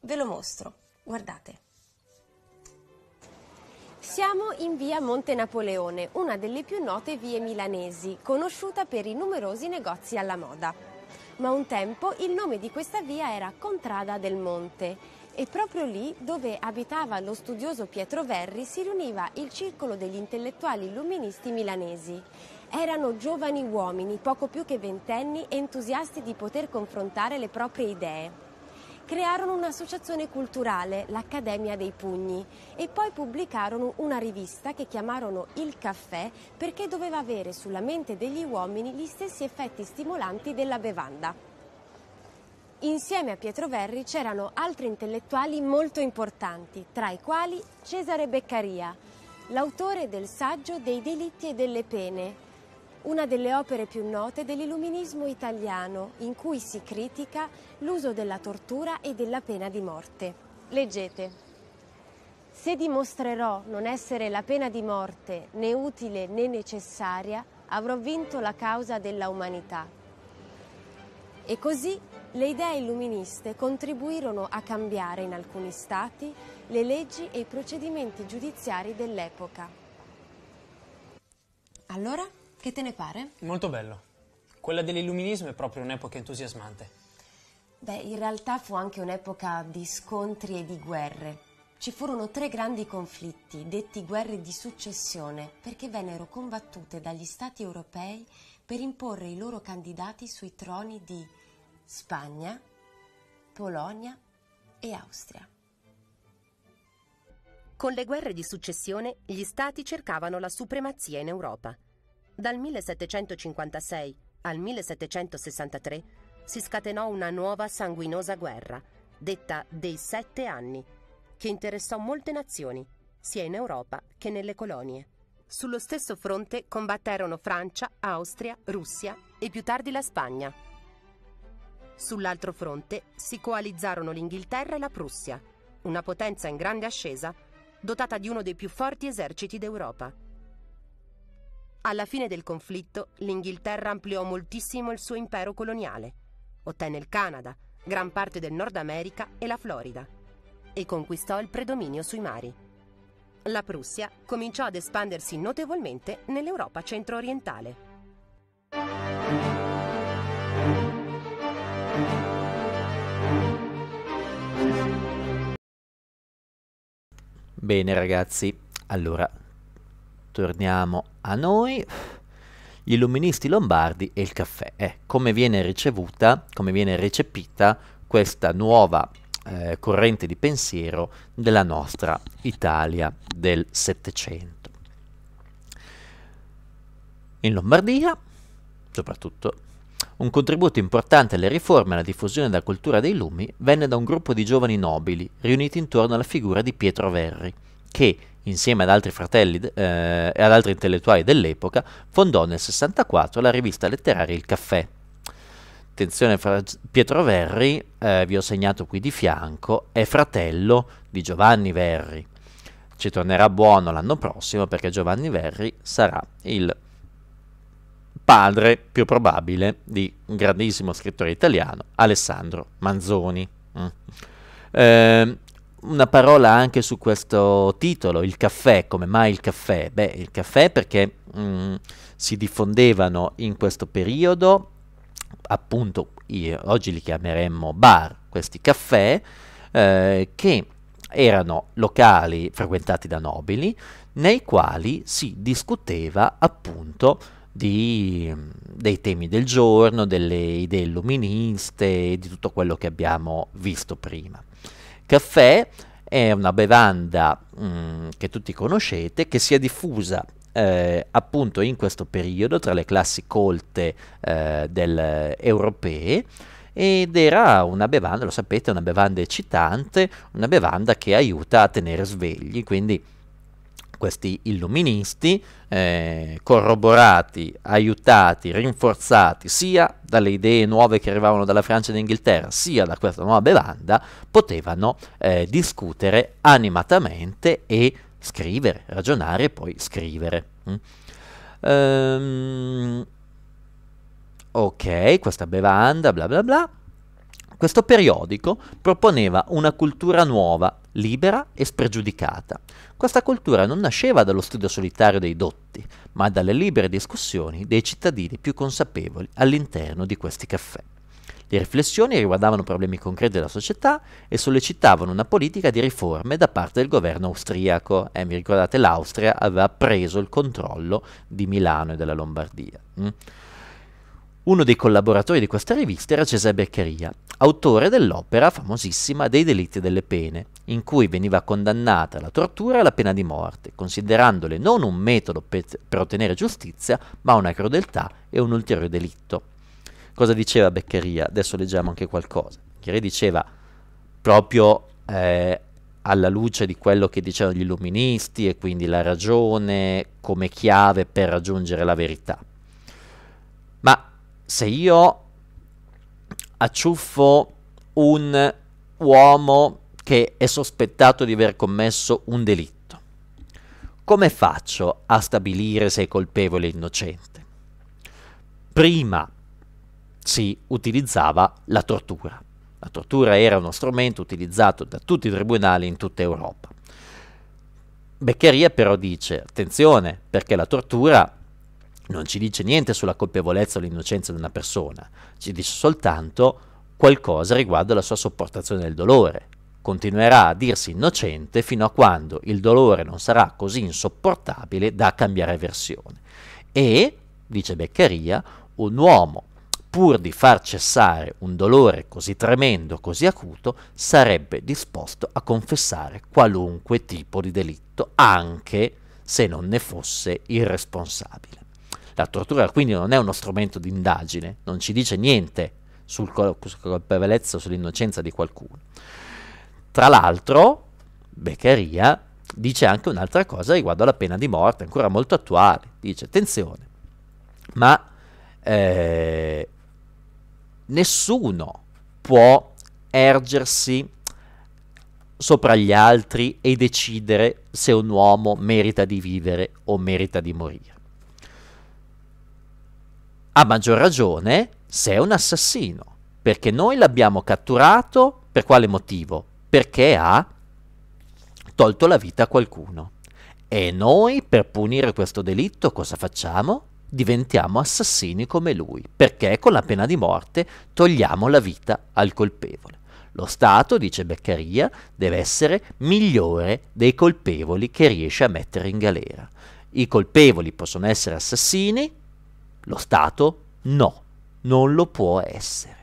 Ve lo mostro, guardate. Siamo in via Monte Napoleone, una delle più note vie milanesi, conosciuta per i numerosi negozi alla moda. Ma un tempo il nome di questa via era Contrada del Monte e proprio lì, dove abitava lo studioso Pietro Verri, si riuniva il circolo degli intellettuali illuministi milanesi erano giovani uomini, poco più che ventenni, entusiasti di poter confrontare le proprie idee. Crearono un'associazione culturale, l'Accademia dei Pugni, e poi pubblicarono una rivista che chiamarono Il Caffè perché doveva avere sulla mente degli uomini gli stessi effetti stimolanti della bevanda. Insieme a Pietro Verri c'erano altri intellettuali molto importanti, tra i quali Cesare Beccaria, l'autore del saggio dei delitti e delle pene, una delle opere più note dell'illuminismo italiano, in cui si critica l'uso della tortura e della pena di morte. Leggete. Se dimostrerò non essere la pena di morte né utile né necessaria, avrò vinto la causa della umanità. E così le idee illuministe contribuirono a cambiare in alcuni stati le leggi e i procedimenti giudiziari dell'epoca. Allora? Che te ne pare? Molto bello. Quella dell'illuminismo è proprio un'epoca entusiasmante. Beh, in realtà fu anche un'epoca di scontri e di guerre. Ci furono tre grandi conflitti, detti guerre di successione, perché vennero combattute dagli stati europei per imporre i loro candidati sui troni di Spagna, Polonia e Austria. Con le guerre di successione gli stati cercavano la supremazia in Europa. Dal 1756 al 1763 si scatenò una nuova sanguinosa guerra, detta dei Sette Anni, che interessò molte nazioni, sia in Europa che nelle colonie. Sullo stesso fronte combatterono Francia, Austria, Russia e più tardi la Spagna. Sull'altro fronte si coalizzarono l'Inghilterra e la Prussia, una potenza in grande ascesa, dotata di uno dei più forti eserciti d'Europa. Alla fine del conflitto, l'Inghilterra ampliò moltissimo il suo impero coloniale. Ottenne il Canada, gran parte del Nord America e la Florida, e conquistò il predominio sui mari. La Prussia cominciò ad espandersi notevolmente nell'Europa centro-orientale. Bene ragazzi, allora torniamo a noi, gli illuministi lombardi e il caffè. Eh, come viene ricevuta, come viene recepita questa nuova eh, corrente di pensiero della nostra Italia del Settecento. In Lombardia, soprattutto, un contributo importante alle riforme e alla diffusione della cultura dei lumi venne da un gruppo di giovani nobili riuniti intorno alla figura di Pietro Verri, che insieme ad altri fratelli eh, e ad altri intellettuali dell'epoca, fondò nel 64 la rivista letteraria Il Caffè. Attenzione, Pietro Verri, eh, vi ho segnato qui di fianco, è fratello di Giovanni Verri. Ci tornerà buono l'anno prossimo perché Giovanni Verri sarà il padre più probabile di un grandissimo scrittore italiano, Alessandro Manzoni. Mm. Eh, una parola anche su questo titolo, il caffè, come mai il caffè? Beh, il caffè perché mh, mm, si diffondevano in questo periodo, appunto, io, oggi li chiameremmo bar, questi caffè, eh, che erano locali frequentati da nobili, nei quali si discuteva appunto di, dei temi del giorno, delle idee illuministe, di tutto quello che abbiamo visto prima. Caffè è una bevanda mh, mm, che tutti conoscete, che si è diffusa eh, appunto in questo periodo tra le classi colte eh, del, europee ed era una bevanda, lo sapete, una bevanda eccitante, una bevanda che aiuta a tenere svegli, quindi questi illuministi, eh, corroborati, aiutati, rinforzati sia dalle idee nuove che arrivavano dalla Francia e d'Inghilterra, sia da questa nuova bevanda, potevano eh, discutere animatamente e scrivere, ragionare e poi scrivere. Mm. Um, ok, questa bevanda, bla bla bla. Questo periodico proponeva una cultura nuova, libera e spregiudicata. Questa cultura non nasceva dallo studio solitario dei dotti, ma dalle libere discussioni dei cittadini più consapevoli all'interno di questi caffè. Le riflessioni riguardavano problemi concreti della società e sollecitavano una politica di riforme da parte del governo austriaco. Eh, vi ricordate, l'Austria aveva preso il controllo di Milano e della Lombardia. Mm? Uno dei collaboratori di questa rivista era Cesare Beccaria, autore dell'opera famosissima dei delitti e delle pene, in cui veniva condannata la tortura e la pena di morte, considerandole non un metodo per, per ottenere giustizia, ma una crudeltà e un ulteriore delitto. Cosa diceva Beccaria? Adesso leggiamo anche qualcosa. Beccaria diceva proprio eh, alla luce di quello che dicevano gli illuministi e quindi la ragione come chiave per raggiungere la verità. Ma se io acciuffo un uomo che è sospettato di aver commesso un delitto, come faccio a stabilire se è colpevole o innocente? Prima si utilizzava la tortura. La tortura era uno strumento utilizzato da tutti i tribunali in tutta Europa. Beccheria però dice, attenzione, perché la tortura non ci dice niente sulla colpevolezza o l'innocenza di una persona, ci dice soltanto qualcosa riguardo alla sua sopportazione del dolore. Continuerà a dirsi innocente fino a quando il dolore non sarà così insopportabile da cambiare versione. E, dice Beccaria, un uomo, pur di far cessare un dolore così tremendo, così acuto, sarebbe disposto a confessare qualunque tipo di delitto, anche se non ne fosse il responsabile. La tortura quindi non è uno strumento di indagine, non ci dice niente sul col- sulla colpevolezza o sull'innocenza di qualcuno. Tra l'altro, Beccaria dice anche un'altra cosa riguardo alla pena di morte, ancora molto attuale. Dice, attenzione, ma eh, nessuno può ergersi sopra gli altri e decidere se un uomo merita di vivere o merita di morire. A maggior ragione se è un assassino, perché noi l'abbiamo catturato per quale motivo? Perché ha tolto la vita a qualcuno. E noi per punire questo delitto cosa facciamo? Diventiamo assassini come lui, perché con la pena di morte togliamo la vita al colpevole. Lo Stato, dice Beccaria, deve essere migliore dei colpevoli che riesce a mettere in galera. I colpevoli possono essere assassini, lo Stato no, non lo può essere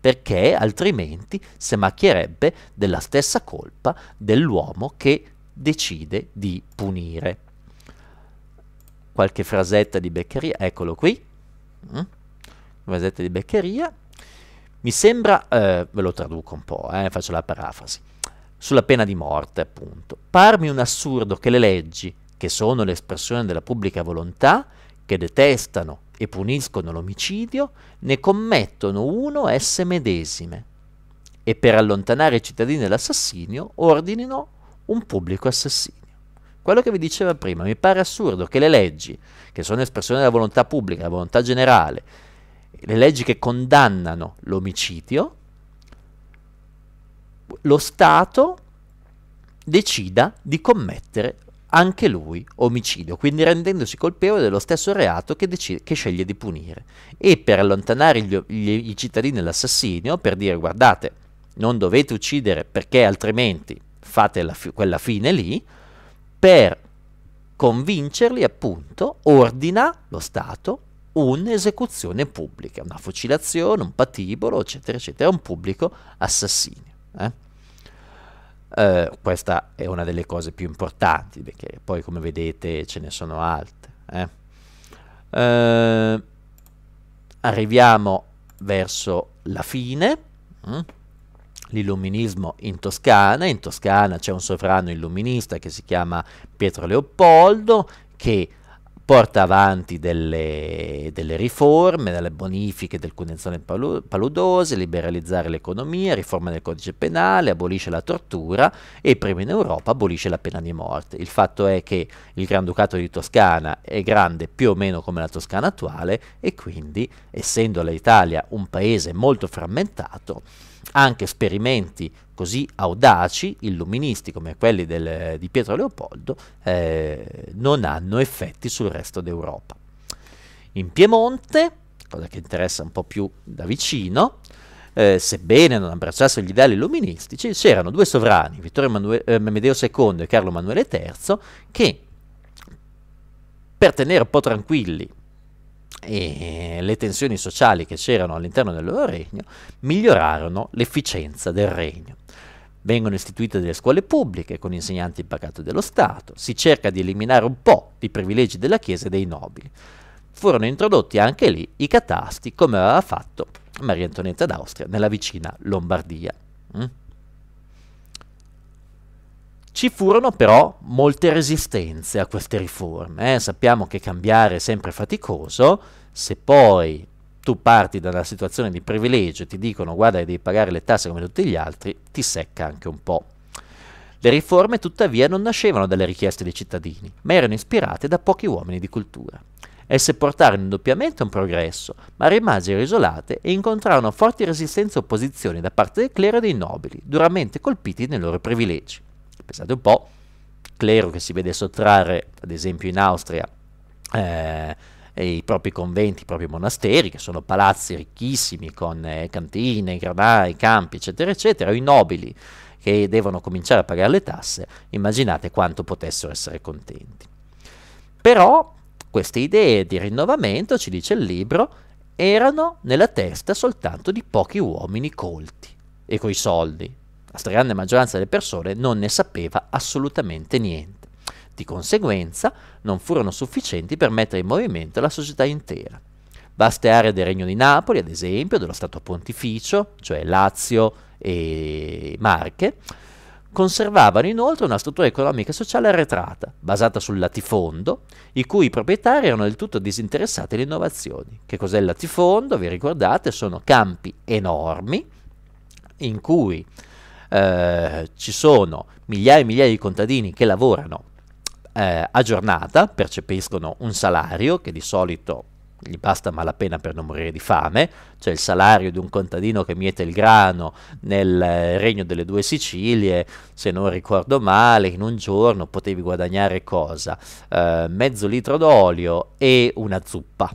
perché altrimenti si macchierebbe della stessa colpa dell'uomo che decide di punire. Qualche frasetta di Beccheria, eccolo qui, mm. frasetta di Beccheria, mi sembra, eh, ve lo traduco un po', eh, faccio la parafrasi, sulla pena di morte appunto, parmi un assurdo che le leggi, che sono l'espressione della pubblica volontà, che detestano e puniscono l'omicidio, ne commettono uno esse medesime, e per allontanare i cittadini dall'assassinio ordinino un pubblico assassinio. Quello che vi diceva prima, mi pare assurdo che le leggi, che sono espressione della volontà pubblica, della volontà generale, le leggi che condannano l'omicidio, lo Stato decida di commettere anche lui omicidio, quindi rendendosi colpevole dello stesso reato che, decide, che sceglie di punire. E per allontanare gli, gli, i cittadini dall'assassinio, per dire guardate, non dovete uccidere perché altrimenti fate la, quella fine lì, per convincerli appunto ordina lo Stato un'esecuzione pubblica, una fucilazione, un patibolo, eccetera, eccetera, un pubblico assassinio. Eh? Uh, questa è una delle cose più importanti, perché poi come vedete ce ne sono altre. Eh. Uh, arriviamo verso la fine, mm? l'illuminismo in Toscana. In Toscana c'è un sovrano illuminista che si chiama Pietro Leopoldo, che porta avanti delle, delle riforme, delle bonifiche del convenzione paludose, liberalizzare l'economia, riforma del codice penale, abolisce la tortura e prima in Europa abolisce la pena di morte. Il fatto è che il Granducato di Toscana è grande più o meno come la Toscana attuale e quindi, essendo l'Italia un paese molto frammentato, anche sperimenti così audaci, illuministi come quelli del, di Pietro Leopoldo, eh, non hanno effetti sul resto d'Europa. In Piemonte, cosa che interessa un po' più da vicino, eh, sebbene non abbracciasse gli ideali illuministici, c'erano due sovrani, Vittorio Emanuele, eh, Medeo II e Carlo Emanuele III, che per tenere un po' tranquilli e eh, le tensioni sociali che c'erano all'interno del loro regno migliorarono l'efficienza del regno. Vengono istituite delle scuole pubbliche con insegnanti pagati dallo Stato, si cerca di eliminare un po' i privilegi della Chiesa e dei nobili. Furono introdotti anche lì i catasti come aveva fatto Maria Antonietta d'Austria nella vicina Lombardia. Mm? Ci furono però molte resistenze a queste riforme, eh? sappiamo che cambiare è sempre faticoso, se poi tu parti da una situazione di privilegio e ti dicono guarda devi pagare le tasse come tutti gli altri, ti secca anche un po'. Le riforme tuttavia non nascevano dalle richieste dei cittadini, ma erano ispirate da pochi uomini di cultura. Esse portarono indubbiamente un progresso, ma rimasero isolate e incontrarono forti resistenze e opposizioni da parte del clero e dei nobili, duramente colpiti nei loro privilegi. Pensate un po', clero che si vede sottrarre, ad esempio in Austria, eh, i propri conventi, i propri monasteri, che sono palazzi ricchissimi con eh, cantine, granai, campi, eccetera, eccetera, i nobili che devono cominciare a pagare le tasse, immaginate quanto potessero essere contenti. Però queste idee di rinnovamento, ci dice il libro, erano nella testa soltanto di pochi uomini colti e coi soldi. La stragrande maggioranza delle persone non ne sapeva assolutamente niente di conseguenza non furono sufficienti per mettere in movimento la società intera. Vaste aree del Regno di Napoli, ad esempio, dello Stato Pontificio, cioè Lazio e Marche, conservavano inoltre una struttura economica e sociale arretrata, basata sul latifondo, i cui proprietari erano del tutto disinteressati alle innovazioni. Che cos'è il latifondo? Vi ricordate? Sono campi enormi in cui eh, ci sono migliaia e migliaia di contadini che lavorano eh, a giornata, percepiscono un salario che di solito gli basta malapena per non morire di fame, cioè il salario di un contadino che miete il grano nel eh, regno delle due Sicilie, se non ricordo male, in un giorno potevi guadagnare cosa? Eh, mezzo litro d'olio e una zuppa.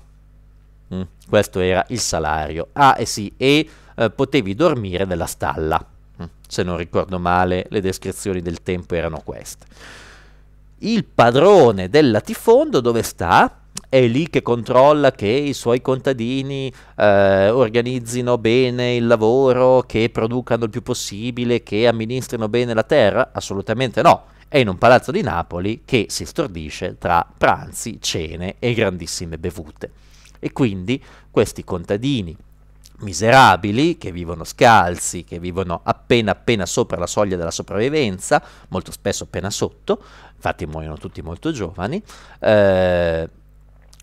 Mm, questo era il salario. Ah, e eh sì, e eh, potevi dormire nella stalla. Mm, se non ricordo male, le descrizioni del tempo erano queste il padrone del latifondo dove sta? È lì che controlla che i suoi contadini eh, organizzino bene il lavoro, che producano il più possibile, che amministrino bene la terra? Assolutamente no. È in un palazzo di Napoli che si stordisce tra pranzi, cene e grandissime bevute. E quindi questi contadini miserabili, che vivono scalzi, che vivono appena appena sopra la soglia della sopravvivenza, molto spesso appena sotto, infatti muoiono tutti molto giovani. Eh,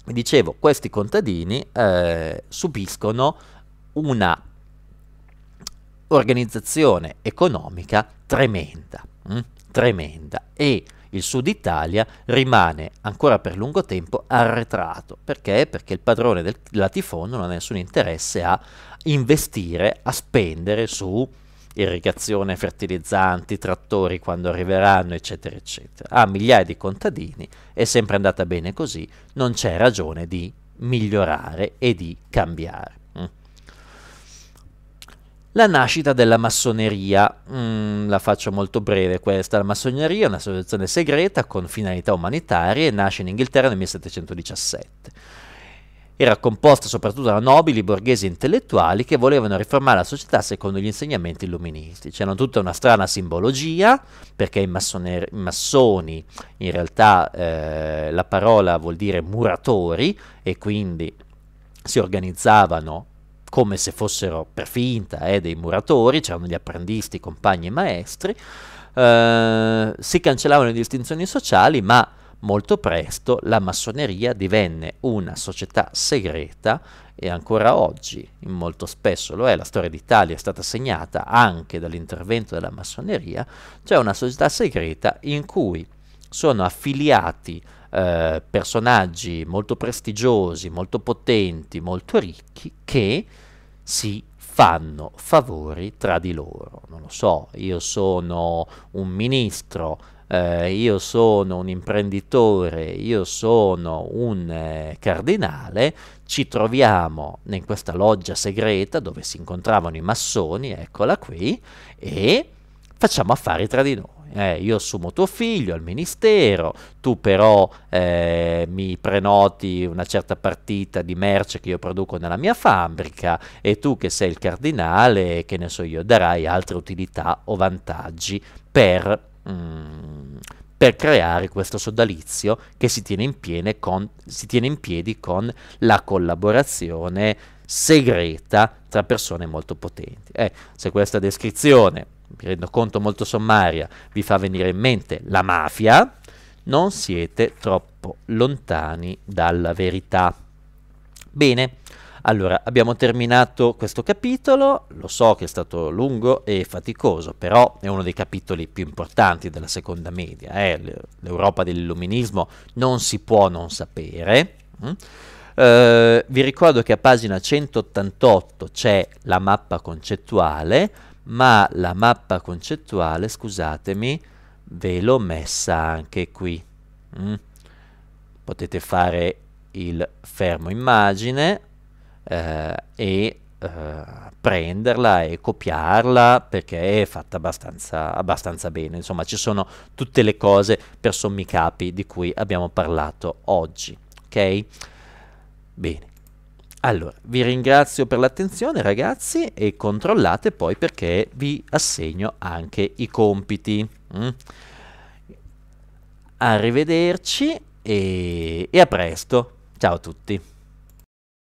dicevo, questi contadini eh, subiscono una organizzazione economica tremenda, mh? Mm, tremenda e il Sud Italia rimane ancora per lungo tempo arretrato. Perché? Perché il padrone del latifondo non ha nessun interesse a investire, a spendere su irrigazione, fertilizzanti, trattori quando arriveranno, eccetera, eccetera. Ha migliaia di contadini, è sempre andata bene così, non c'è ragione di migliorare e di cambiare la nascita della massoneria. Mm, la faccio molto breve questa. La massoneria è un'associazione segreta con finalità umanitarie e nasce in Inghilterra nel 1717. Era composta soprattutto da nobili, borghesi e intellettuali che volevano riformare la società secondo gli insegnamenti illuministi. Hanno tutta una strana simbologia, perché i massoner- massoni in realtà eh, la parola vuol dire muratori e quindi si organizzavano come se fossero per finta eh, dei muratori, c'erano gli apprendisti, compagni e maestri, eh, si cancellavano le distinzioni sociali, ma molto presto la massoneria divenne una società segreta e ancora oggi, molto spesso lo è, la storia d'Italia è stata segnata anche dall'intervento della massoneria, cioè una società segreta in cui sono affiliati eh, personaggi molto prestigiosi, molto potenti, molto ricchi che si fanno favori tra di loro. Non lo so, io sono un ministro, eh, io sono un imprenditore, io sono un eh, cardinale, ci troviamo in questa loggia segreta dove si incontravano i massoni, eccola qui, e facciamo affari tra di noi eh, io assumo tuo figlio al ministero, tu però eh, mi prenoti una certa partita di merce che io produco nella mia fabbrica e tu che sei il cardinale, che ne so io, darai altre utilità o vantaggi per, mm, per creare questo sodalizio che si tiene, con, si tiene in piedi con la collaborazione segreta tra persone molto potenti. Eh, se questa descrizione rendo conto molto sommaria vi fa venire in mente la mafia, non siete troppo lontani dalla verità. Bene, allora abbiamo terminato questo capitolo, lo so che è stato lungo e faticoso, però è uno dei capitoli più importanti della seconda media, eh? l'Europa dell'illuminismo non si può non sapere. Mm? Eh, vi ricordo che a pagina 188 c'è la mappa concettuale, ma la mappa concettuale, scusatemi, ve l'ho messa anche qui. Mm. Potete fare il fermo immagine eh, e eh, prenderla e copiarla perché è fatta abbastanza, abbastanza bene. Insomma, ci sono tutte le cose per sommi capi di cui abbiamo parlato oggi. Ok? Bene. Allora, vi ringrazio per l'attenzione ragazzi e controllate poi perché vi assegno anche i compiti. Mm? Arrivederci e, e a presto. Ciao a tutti.